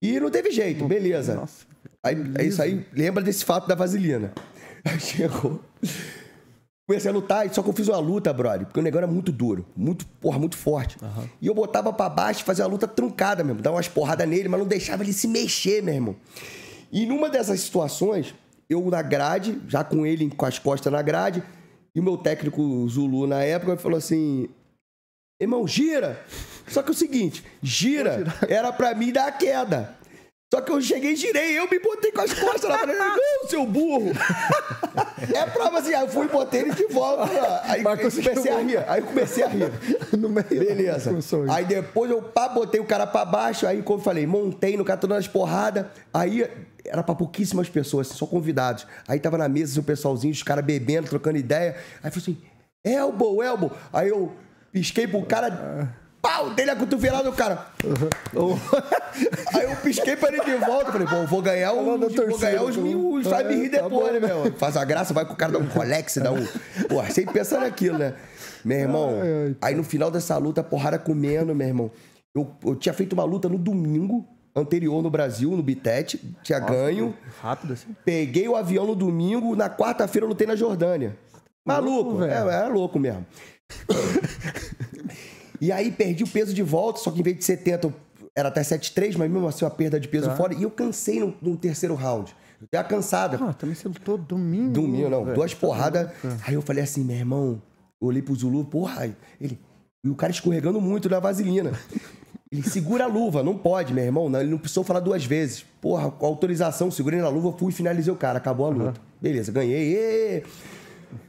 E não teve jeito, beleza. Nossa, aí, é isso aí. Lembra desse fato da vaselina. Aí chegou comecei a lutar, só que eu fiz uma luta, brother, porque o negócio era muito duro, muito, porra, muito forte. Uhum. E eu botava para baixo, fazia a luta truncada mesmo, dava umas porradas nele, mas não deixava ele se mexer, meu irmão. E numa dessas situações, eu na grade, já com ele com as costas na grade, e o meu técnico Zulu na época falou assim: irmão, gira! Só que é o seguinte, gira era para mim dar a queda. Só que eu cheguei, girei, eu me botei com as costas na parede. Não, seu burro! é prova assim, aí eu fui, botei ele de volta. Aí, eu comecei a rir, aí eu comecei a rir. No meio, Beleza. Aí depois eu pá, botei o cara pra baixo, aí como eu falei, montei no cara dando as porradas. Aí era pra pouquíssimas pessoas, só convidados. Aí tava na mesa assim, o pessoalzinho, os caras bebendo, trocando ideia. Aí eu falei assim, Elbow, Elbow. Aí eu pisquei pro cara pau, dele a cotovelada do cara. Uhum. Aí eu pisquei pra ele de volta. Falei, bom, vou ganhar, um, vou ganhar os mil, vai é, me rir tá depois, né, né? meu? Irmão? Faz a graça, vai com o cara, dá um colex, dá um. Pô, sem pensar naquilo, né? Meu irmão, aí no final dessa luta, porrada comendo, meu irmão. Eu, eu tinha feito uma luta no domingo anterior no Brasil, no Bitete, tinha Nossa, ganho. Rápido assim. Peguei o avião no domingo, na quarta-feira eu lutei na Jordânia. Maluco, é, louco, é, louco mesmo. E aí perdi o peso de volta, só que em vez de 70 era até 7,3, mas mesmo assim uma perda de peso tá. fora. E eu cansei no, no terceiro round. Eu dei cansado Ah, também você lutou domingo. Domingo, não. Véio, duas tá porradas. Tá aí eu falei assim, meu irmão, eu olhei pro Zulu, porra, ele. E o cara escorregando muito na vaselina. Ele segura a luva, não pode, meu irmão. Não, ele não precisou falar duas vezes. Porra, com autorização, segurei na luva, fui e finalizei o cara. Acabou a luta. Uhum. Beleza, ganhei.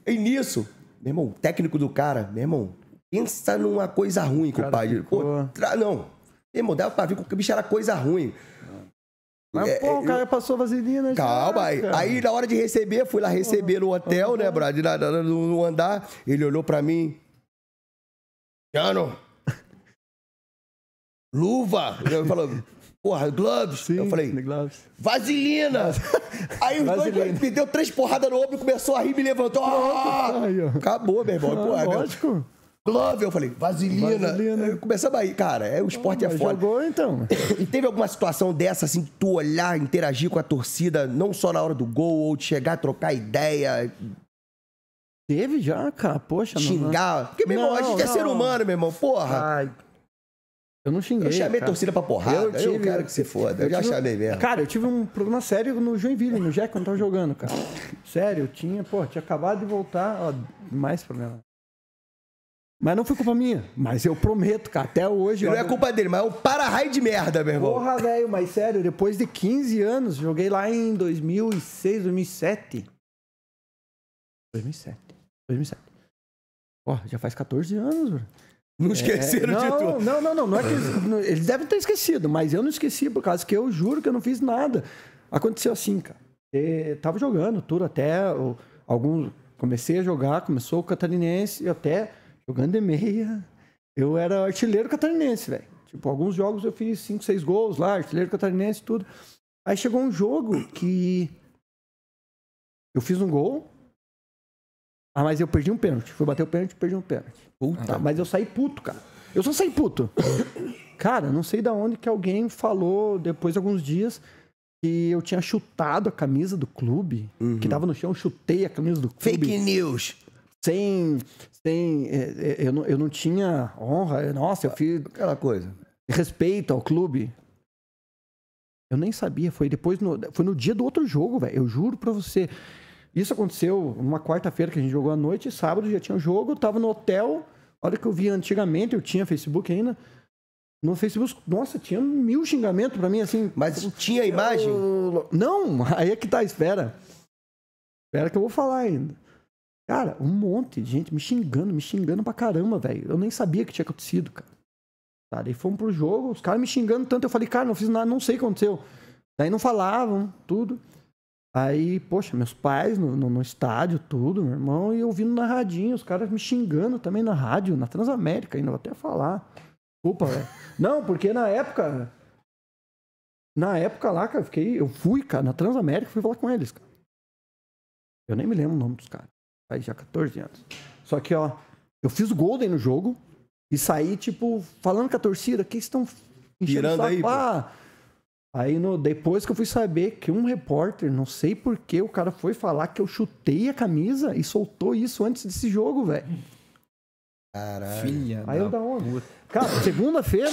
E, e nisso, meu irmão, o técnico do cara, meu irmão, Pensa numa é coisa ruim, compadre. Ficou... Pô, Não. Ele mudava pra ver que o bicho era coisa ruim. Mas, é, pô, é, o cara eu... passou vaselina. Calma aí. Aí, na hora de receber, fui lá receber no hotel, uhum. né, Brad? No, no andar, ele olhou pra mim. Jano! Luva! Ele falou, porra, gloves? Sim, eu falei, gloves. vaselina! Aí os dois me deu três porradas no ombro e começou a rir, me levantou. Ah! Tá Acabou, meu irmão. Ah, lógico. Meu... Glove, eu falei, vaselina. vaselina. Começamos aí, cara, é, o esporte ah, é foda. Jogou, então. E teve alguma situação dessa, assim, tu olhar, interagir com a torcida, não só na hora do gol, ou de chegar, trocar ideia? Teve já, cara, poxa. Xingar. Não... Porque, meu irmão, não, a gente não. é ser humano, meu irmão, porra. Ai, eu não xinguei. Eu chamei cara. a torcida pra porrada. Eu, tive, eu quero que se foda. Eu, eu já tive, chamei mesmo. Cara, eu tive um problema sério no Joinville, no Jack, quando tava jogando, cara. Sério, eu tinha, pô, tinha acabado de voltar. Ó, mais problema. Mas não foi culpa minha. Mas eu prometo, cara, até hoje. Não eu... é culpa dele, mas é o para-raio de merda, meu irmão. Porra, velho, mas sério, depois de 15 anos, joguei lá em 2006, 2007. 2007. 2007. Ó, já faz 14 anos, bro. Não esqueceram é, não, de tudo. Não, não, não. não é eles, eles devem ter esquecido, mas eu não esqueci, por causa que eu juro que eu não fiz nada. Aconteceu assim, cara. Eu tava jogando tudo até. Alguns. Comecei a jogar, começou o catarinense e até jogando de meia. Eu era artilheiro catarinense, velho. Tipo, alguns jogos eu fiz 5, 6 gols lá, artilheiro catarinense, tudo. Aí chegou um jogo que eu fiz um gol. Ah, mas eu perdi um pênalti. Fui bater o pênalti, perdi um pênalti. Puta. Ah, mas eu saí puto, cara. Eu só saí puto. cara, não sei da onde que alguém falou depois de alguns dias que eu tinha chutado a camisa do clube, uhum. que tava no chão, chutei a camisa do clube. Fake news. Sem, tem é, é, Eu não, eu não tinha honra. Nossa, eu ah, fiz. Aquela coisa. Respeito ao clube. Eu nem sabia. Foi depois. No, foi no dia do outro jogo, velho. Eu juro pra você. Isso aconteceu numa quarta-feira que a gente jogou à noite. Sábado já tinha um jogo. Eu tava no hotel. Olha que eu vi antigamente. Eu tinha Facebook ainda. No Facebook, nossa, tinha mil xingamentos pra mim, assim. Mas tinha imagem? Eu... Não, aí é que tá, espera. Espera que eu vou falar ainda. Cara, um monte de gente me xingando, me xingando pra caramba, velho. Eu nem sabia que tinha acontecido, cara. Tá, daí fomos pro jogo, os caras me xingando tanto, eu falei, cara, não fiz nada, não sei o que aconteceu. Daí não falavam, tudo. Aí, poxa, meus pais no, no, no estádio, tudo, meu irmão, e ouvindo na radinho, os caras me xingando também na rádio, na Transamérica, ainda vou até falar. Desculpa, velho. Não, porque na época. Na época lá, cara, eu fiquei. Eu fui, cara, na Transamérica, fui falar com eles, cara. Eu nem me lembro o nome dos caras. Faz tá já 14 anos. Só que, ó, eu fiz o Golden no jogo e saí, tipo, falando com a torcida, que estão enchendo aí, ah, Aí no, depois que eu fui saber que um repórter, não sei porquê, o cara foi falar que eu chutei a camisa e soltou isso antes desse jogo, velho. Caralho. Filha aí eu da onde? Puta. Cara, segunda-feira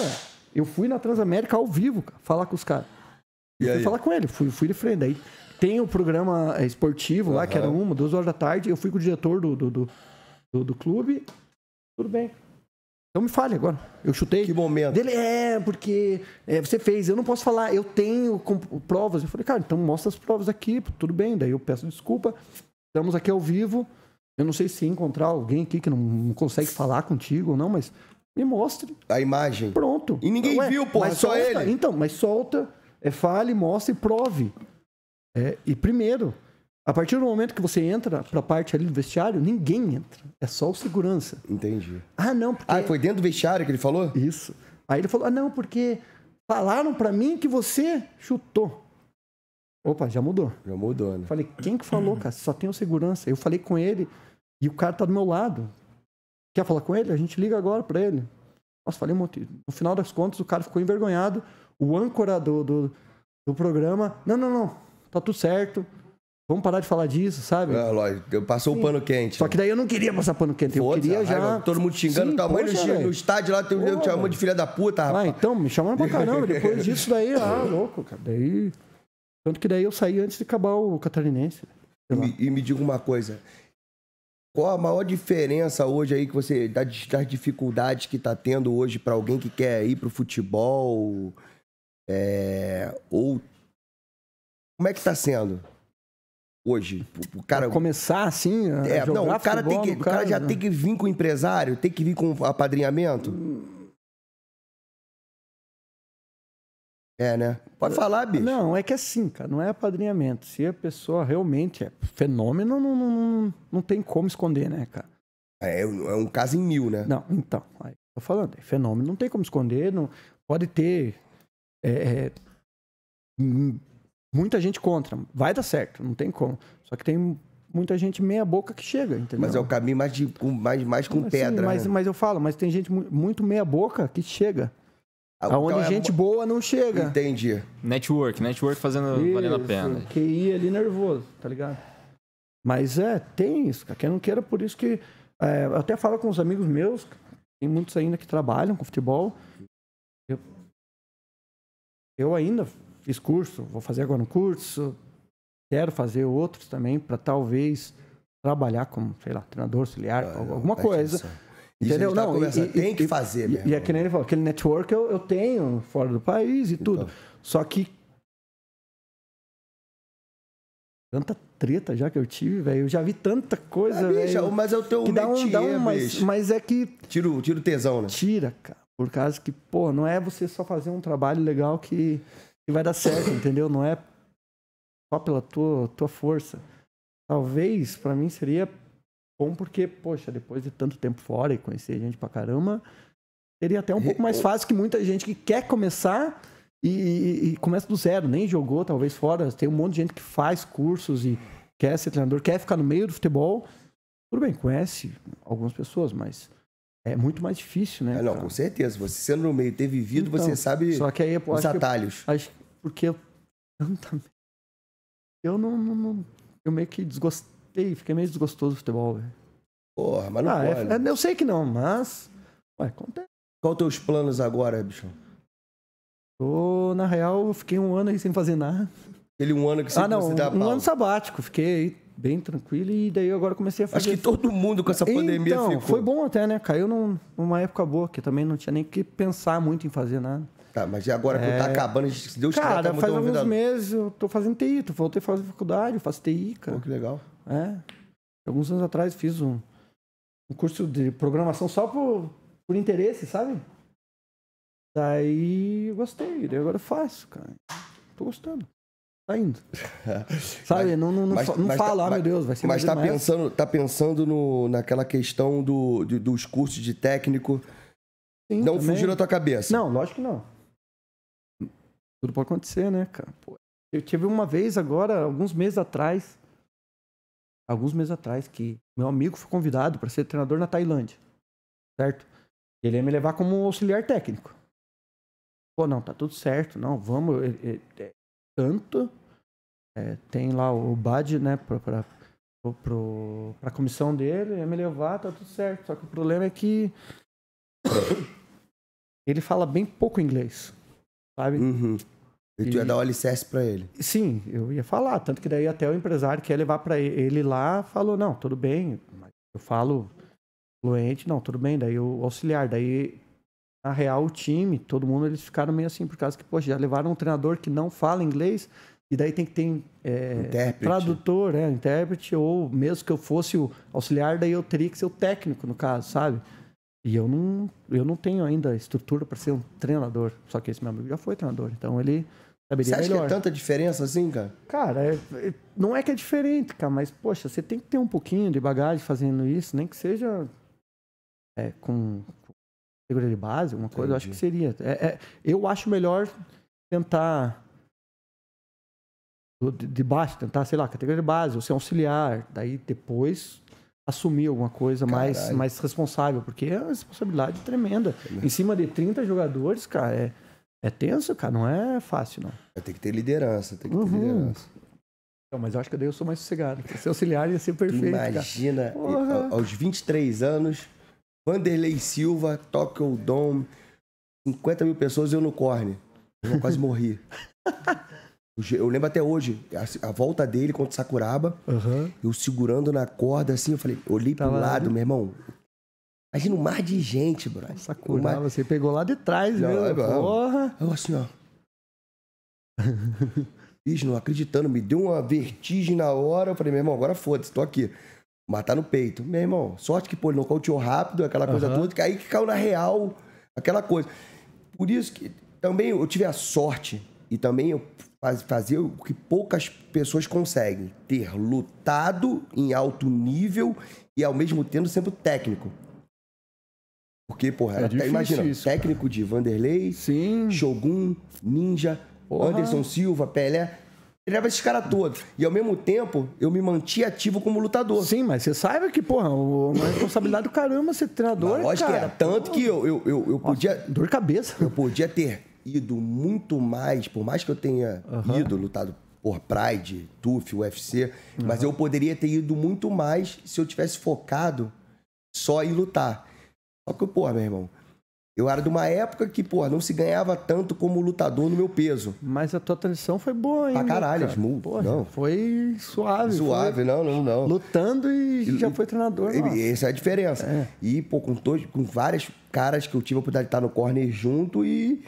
eu fui na Transamérica ao vivo, cara, falar com os caras. E, e fui aí? falar com ele, fui, fui de frente. Aí tem o um programa eh, esportivo lá, uhum. que era uma, duas horas da tarde. Eu fui com o diretor do, do, do, do clube. Tudo bem. Então me fale agora. Eu chutei. Que momento. Dele, é, porque é, você fez, eu não posso falar, eu tenho provas. Eu falei, cara, então mostra as provas aqui, tudo bem. Daí eu peço desculpa. Estamos aqui ao vivo. Eu não sei se encontrar alguém aqui que não consegue falar contigo ou não, mas me mostre. A imagem. Pronto. E ninguém Ué, então, viu, pô, só solta, ele. Então, mas solta, é, fale, mostre e prove. É, e primeiro, a partir do momento que você entra para a parte ali do vestiário, ninguém entra. É só o segurança. Entendi. Ah, não. Porque... Ah, foi dentro do vestiário que ele falou? Isso. Aí ele falou: ah, não, porque falaram para mim que você chutou. Opa, já mudou. Já mudou, né? Falei: quem que falou, cara? Só tem o segurança. Eu falei com ele e o cara tá do meu lado. Quer falar com ele? A gente liga agora para ele. Nossa, falei um monte. No final das contas, o cara ficou envergonhado. O âncora do, do, do programa. Não, não, não tá tudo certo. Vamos parar de falar disso, sabe? É, lógico. Passou Sim. o pano quente. Só que daí eu não queria passar pano quente. Eu queria já. todo mundo xingando. Sim, poxa, no, estádio lá, teu te chamou de filha da puta, ah, rapaz. Ah, então, me chamaram pra caramba. Depois disso daí, ah, louco, cara. Daí. Tanto que daí eu saí antes de acabar o catarinense. E, e, me diga uma coisa. Qual a maior diferença hoje aí que você. das, das dificuldades que tá tendo hoje para alguém que quer ir pro futebol? É, ou como é que tá sendo? Hoje, o cara. Pra começar assim? é, não, o cara, tem que, o cara já né? tem que vir com o empresário, tem que vir com o apadrinhamento. É, né? Pode falar, bicho. Não, é que é assim, cara, não é apadrinhamento. Se a pessoa realmente é fenômeno, não, não, não, não tem como esconder, né, cara? É, é um é caso em mil, né? Não, então, aí tô falando, é fenômeno, não tem como esconder, não pode ter é, é hum, muita gente contra. Vai dar certo, não tem como. Só que tem muita gente meia boca que chega, entendeu? Mas é o caminho mais, de, com, mais, mais com pedra. Mas, né? mas eu falo, mas tem gente muito meia boca que chega. Ah, Aonde então é gente boa não chega. Entendi. Network, network fazendo isso, valendo a pena. QI ali nervoso, tá ligado? Mas é, tem isso, cara. Quem não queira, por isso que. É, eu até falo com os amigos meus, tem muitos ainda que trabalham com futebol. Eu, eu ainda fiz curso, vou fazer agora um curso, quero fazer outros também para talvez trabalhar como, sei lá, treinador auxiliar, ah, alguma tá, coisa. Isso Entendeu? Tá não, e, tem e, é que fazer mesmo. E, que aquele, ele falou, aquele network eu, eu tenho fora do país e então. tudo. Só que tanta treta já que eu tive, velho. Eu já vi tanta coisa, ah, Mas é o teu que dá um, dá um, mas, mas é que... Tira o tesão, né? Tira, cara. Por causa que, pô, não é você só fazer um trabalho legal que que vai dar certo, entendeu? Não é só pela tua, tua força. Talvez, para mim, seria bom porque, poxa, depois de tanto tempo fora e conhecer gente pra caramba, seria até um é, pouco mais é. fácil que muita gente que quer começar e, e, e começa do zero, nem jogou, talvez fora. Tem um monte de gente que faz cursos e quer ser treinador, quer ficar no meio do futebol. Tudo bem, conhece algumas pessoas, mas é muito mais difícil, né? É, não, cara? com certeza. Você sendo no meio, ter vivido, então, você sabe só que aí, pô, os atalhos. Que, acho, porque eu, eu não, não, não, Eu meio que desgostei, fiquei meio desgostoso do futebol, velho. Porra, mas não ah, é pode. É, é, eu sei que não, mas. Ué, acontece. Qual os teus planos agora, bicho? Tô, na real, eu fiquei um ano aí sem fazer nada. Aquele um ano que você Ah, não, um, um ano sabático. Fiquei bem tranquilo e daí agora comecei a fazer. Acho que todo mundo com essa então, pandemia então, ficou. Foi bom até, né? Caiu num, numa época boa, que também não tinha nem que pensar muito em fazer nada. Tá, mas agora que tá é... tá acabando, se Deus quiser, Cara, faz alguns vida... meses eu tô fazendo TI, tô voltei a fazer faculdade, eu faço TI, cara. Pô, que legal. É. Alguns anos atrás fiz um, um curso de programação só por, por interesse, sabe? Daí gostei, daí agora eu faço, cara. Tô gostando tá indo. Sabe? não não, não, mas, não mas tá- fala, tá, meu Deus, vai ser Mas tá pensando, tá pensando no, naquela questão do, de, dos cursos de técnico. Sim, não também. fugiu da tua cabeça. Não, lógico que não. Tudo pode acontecer, né, cara? eu tive uma vez agora, alguns meses atrás, alguns meses atrás, que meu amigo foi convidado para ser treinador na Tailândia. Certo? Ele ia me levar como auxiliar técnico. Pô, não, tá tudo certo, não, vamos. É, é, é, tanto é, tem lá o BAD, né, para a comissão dele, ia é, me levar, tá tudo certo. Só que o problema é que ele fala bem pouco inglês, sabe? Uhum. E tu ia dar o alicerce pra ele. Sim, eu ia falar. Tanto que daí até o empresário que ia levar para ele, ele lá falou, não, tudo bem, eu falo fluente, não, tudo bem. Daí o auxiliar, daí na real o time, todo mundo, eles ficaram meio assim, por causa que, poxa, já levaram um treinador que não fala inglês, e daí tem que ter é, tradutor, né? intérprete, ou mesmo que eu fosse o auxiliar, daí eu teria que ser o técnico, no caso, sabe? E eu não, eu não tenho ainda estrutura para ser um treinador. Só que esse meu amigo já foi treinador, então ele saberia Você acha melhor. que é tanta diferença assim, cara? Cara, é, é, não é que é diferente, cara, mas, poxa, você tem que ter um pouquinho de bagagem fazendo isso, nem que seja é, com, segurança de base, alguma coisa, Entendi. eu acho que seria. É, é, eu acho melhor tentar de, baixo, tentar, sei lá, categoria de base, ou ser é auxiliar, daí depois assumir alguma coisa mais, mais responsável, porque é uma responsabilidade tremenda. É em cima de 30 jogadores, cara, é, é tenso, cara, não é fácil, não. Tem que ter liderança, tem que uhum. ter liderança. Não, mas eu acho que daí eu sou mais sossegado. Ser auxiliar ia ser perfeito. Imagina, e, aos 23 anos, Vanderlei Silva, Tokyo Dome, 50 mil pessoas e eu no corne. Eu quase morri. Eu lembro até hoje, a, a volta dele contra o Sakuraba, uhum. eu segurando na corda assim, eu falei, olhei tá pro lado, né? meu irmão. Imagina um mar de gente, brother. Sakuraba, mar... você pegou lá de trás, não, meu. Porra. Eu assim, ó. Bicho, não acreditando, me deu uma vertigem na hora. Eu falei, meu irmão, agora foda-se, tô aqui. Matar no peito. Meu irmão, sorte que, pô, ele nocauteou rápido, aquela coisa uhum. toda, que aí que caiu na real, aquela coisa. Por isso que também eu tive a sorte e também eu fazer o que poucas pessoas conseguem: ter lutado em alto nível e ao mesmo tempo sendo técnico. Porque, porra, é até, imagina, isso, técnico cara. de Vanderlei, Sim. Shogun, Ninja, porra. Anderson Silva, Pelé. Treinava esses caras todos. E ao mesmo tempo, eu me mantia ativo como lutador. Sim, mas você saiba que, porra, uma responsabilidade do caramba ser treinador. Mas lógico que era, é. Tanto porra. que eu, eu, eu, eu podia. Nossa, dor de cabeça. Eu podia ter ido muito mais, por mais que eu tenha uhum. ido, lutado por Pride, TUF, UFC, uhum. mas eu poderia ter ido muito mais se eu tivesse focado só em lutar. Só que, porra, meu irmão, eu era de uma época que, porra, não se ganhava tanto como lutador no meu peso. Mas a tua transição foi boa, hein? Pra caralho, cara. smooth. Porra, não. Foi suave. Suave, foi... não, não, não. Lutando e, e já foi treinador. E, essa é a diferença. É. E, pô, com, todos, com caras que eu tive a oportunidade de estar no corner junto e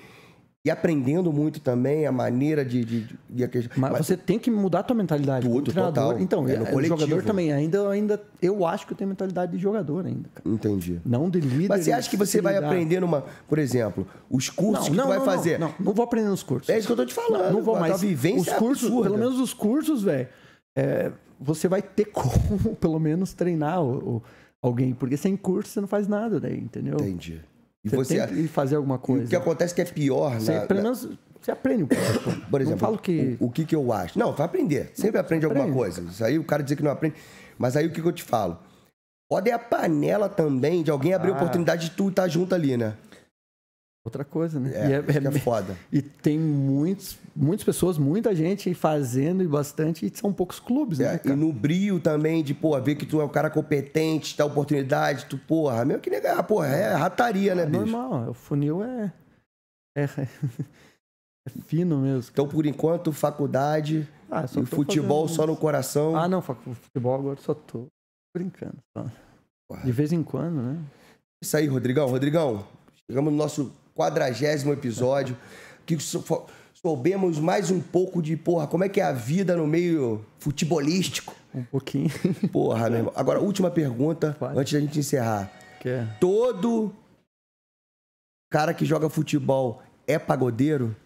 e aprendendo muito também a maneira de. de, de, de a questão. Mas, Mas, você tem que mudar a tua mentalidade. Tudo, total. Então, é, é coletivo. jogador também. Ainda, ainda, eu acho que eu tenho mentalidade de jogador ainda. Cara. Entendi. Não de líder. Mas você acha que você vai aprender numa. Por exemplo, os cursos não, que não, vai não, fazer. Não, não, vou aprender nos cursos. É isso que eu tô te falando. Não, não vou mais. Os é cursos, pelo menos os cursos, velho. É, você vai ter como, pelo menos, treinar o, o, alguém. Porque sem curso você não faz nada daí, entendeu? Entendi. E você, você tem que fazer alguma coisa. o que acontece que é pior, você, pelo menos você aprende um pouco. Por exemplo, falo que... o, o que, que eu acho. Não, vai aprender. Sempre aprende, aprende alguma coisa. Isso aí o cara dizer que não aprende. Mas aí o que, que eu te falo? Pode é a panela também de alguém abrir ah. oportunidade de tu estar tá junto ali, né? outra coisa, né? É, e é, é, é, foda. E tem muitos, muitas pessoas, muita gente fazendo e bastante, e são poucos clubes, né? É, cara? E no brilho também de, pô, ver que tu é um cara competente, dá oportunidade, tu, porra, mesmo que negar, porra, é rataria, né, ah, bicho? Normal, é, o funil é. É, é, fino mesmo. Então, por enquanto, faculdade ah, e futebol só no coração. Ah, não, futebol agora só tô brincando. Só. De vez em quando, né? Isso aí, Rodrigão. Rodrigão, chegamos no nosso quadragésimo episódio, que soubemos mais um pouco de, porra, como é que é a vida no meio futebolístico. Um pouquinho. Porra, meu irmão. Agora, última pergunta, Pode. antes da gente encerrar. Que? É? Todo cara que joga futebol é pagodeiro?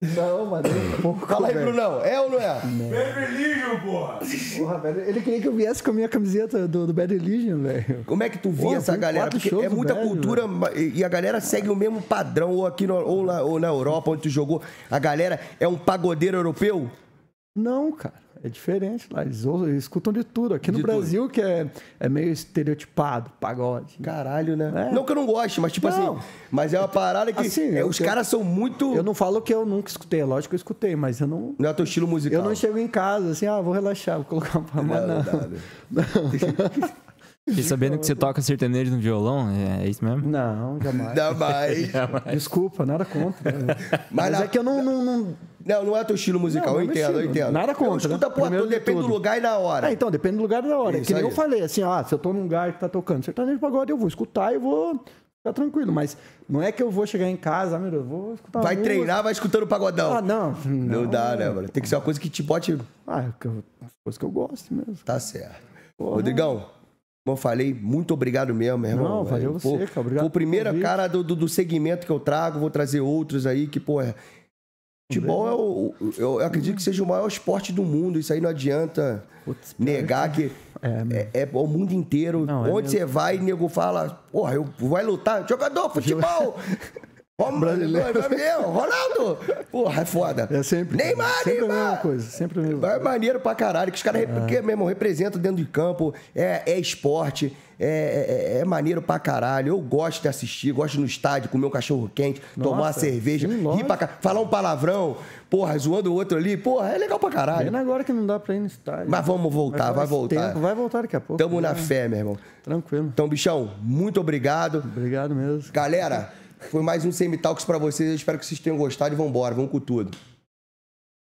Não, mano. Pouco, Fala aí, Brunão. É ou não é? Não. Bad Religion, porra. Porra, velho. Ele queria que eu viesse com a minha camiseta do, do Bad Religion, velho. Como é que tu via porra, essa galera? Porque é muita bad, cultura velho. e a galera segue o mesmo padrão ou aqui no, ou, lá, ou na Europa, onde tu jogou. A galera é um pagodeiro europeu? Não, cara. É diferente lá. Eles, eles escutam de tudo. Aqui no Brasil, tudo. que é, é meio estereotipado, pagode. Caralho, né? É. Não que eu não goste, mas tipo assim, não. assim. Mas é uma parada que. Assim, é, os caras são muito. Eu não falo que eu nunca escutei, é lógico que eu escutei, mas eu não. Não é teu estilo musical. Eu não chego em casa assim, ah, vou relaxar, vou colocar uma é palma. Não, não. E sabendo que você toca sertanejo no violão, é, é isso mesmo? Não, jamais. jamais. jamais. Desculpa, nada contra. Mas, mas é que eu não, não, não não, não é teu estilo musical, não, eu entendo, estilo. eu entendo. Nada contra. escuta né? a porra, depende tudo. do lugar e da hora. Ah, então, depende do lugar e da hora. Isso é que nem eu falei, assim, ah, se eu tô num lugar que tá tocando sertanejo pagode, eu vou escutar e vou ficar tranquilo. Mas não é que eu vou chegar em casa, meu Deus, vou escutar Vai treinar, vai escutando pagodão. Ah, não. Não, não dá, né, mano? Tem que ser uma coisa que te bote. Ah, é coisa que eu gosto mesmo. Tá certo. Porra. Rodrigão, como eu falei, muito obrigado mesmo, meu irmão. Não, valeu você, pô, cara. Obrigado. Foi o primeiro cara do, do, do, segmento que eu trago, vou trazer outros aí que, pô, é Futebol uhum. é o, eu acredito que seja o maior esporte do mundo. Isso aí não adianta Putz, negar que é, é, é, o mundo inteiro. Não, é Onde é você vai, nego fala, porra, eu vai lutar, jogador, futebol. Ó, brasileiro. É Ronaldo! Porra, é foda. É sempre. Neymar, sempre Neymar. a mesma coisa, sempre a mesma coisa. É maneiro pra caralho, que os caras, é. mesmo, representam dentro de campo, é, é esporte, é, é, é, maneiro pra caralho. Eu gosto de assistir, gosto no estádio, comer um cachorro quente, Nossa, tomar uma cerveja, rir pra caralho, falar um palavrão, porra, zoando o outro ali, porra, é legal pra caralho. Pena agora que não dá pra ir no estádio. Mas vamos voltar, vai voltar. Tempo, vai voltar daqui a pouco. Tamo né? na fé, meu irmão. Tranquilo. Então, bichão, muito obrigado. Obrigado mesmo. Galera foi mais um Semi Talks pra vocês. Eu espero que vocês tenham gostado e vambora. Vamos com tudo.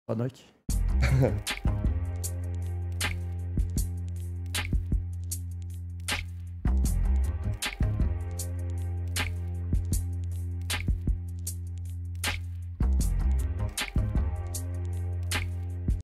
Boa noite.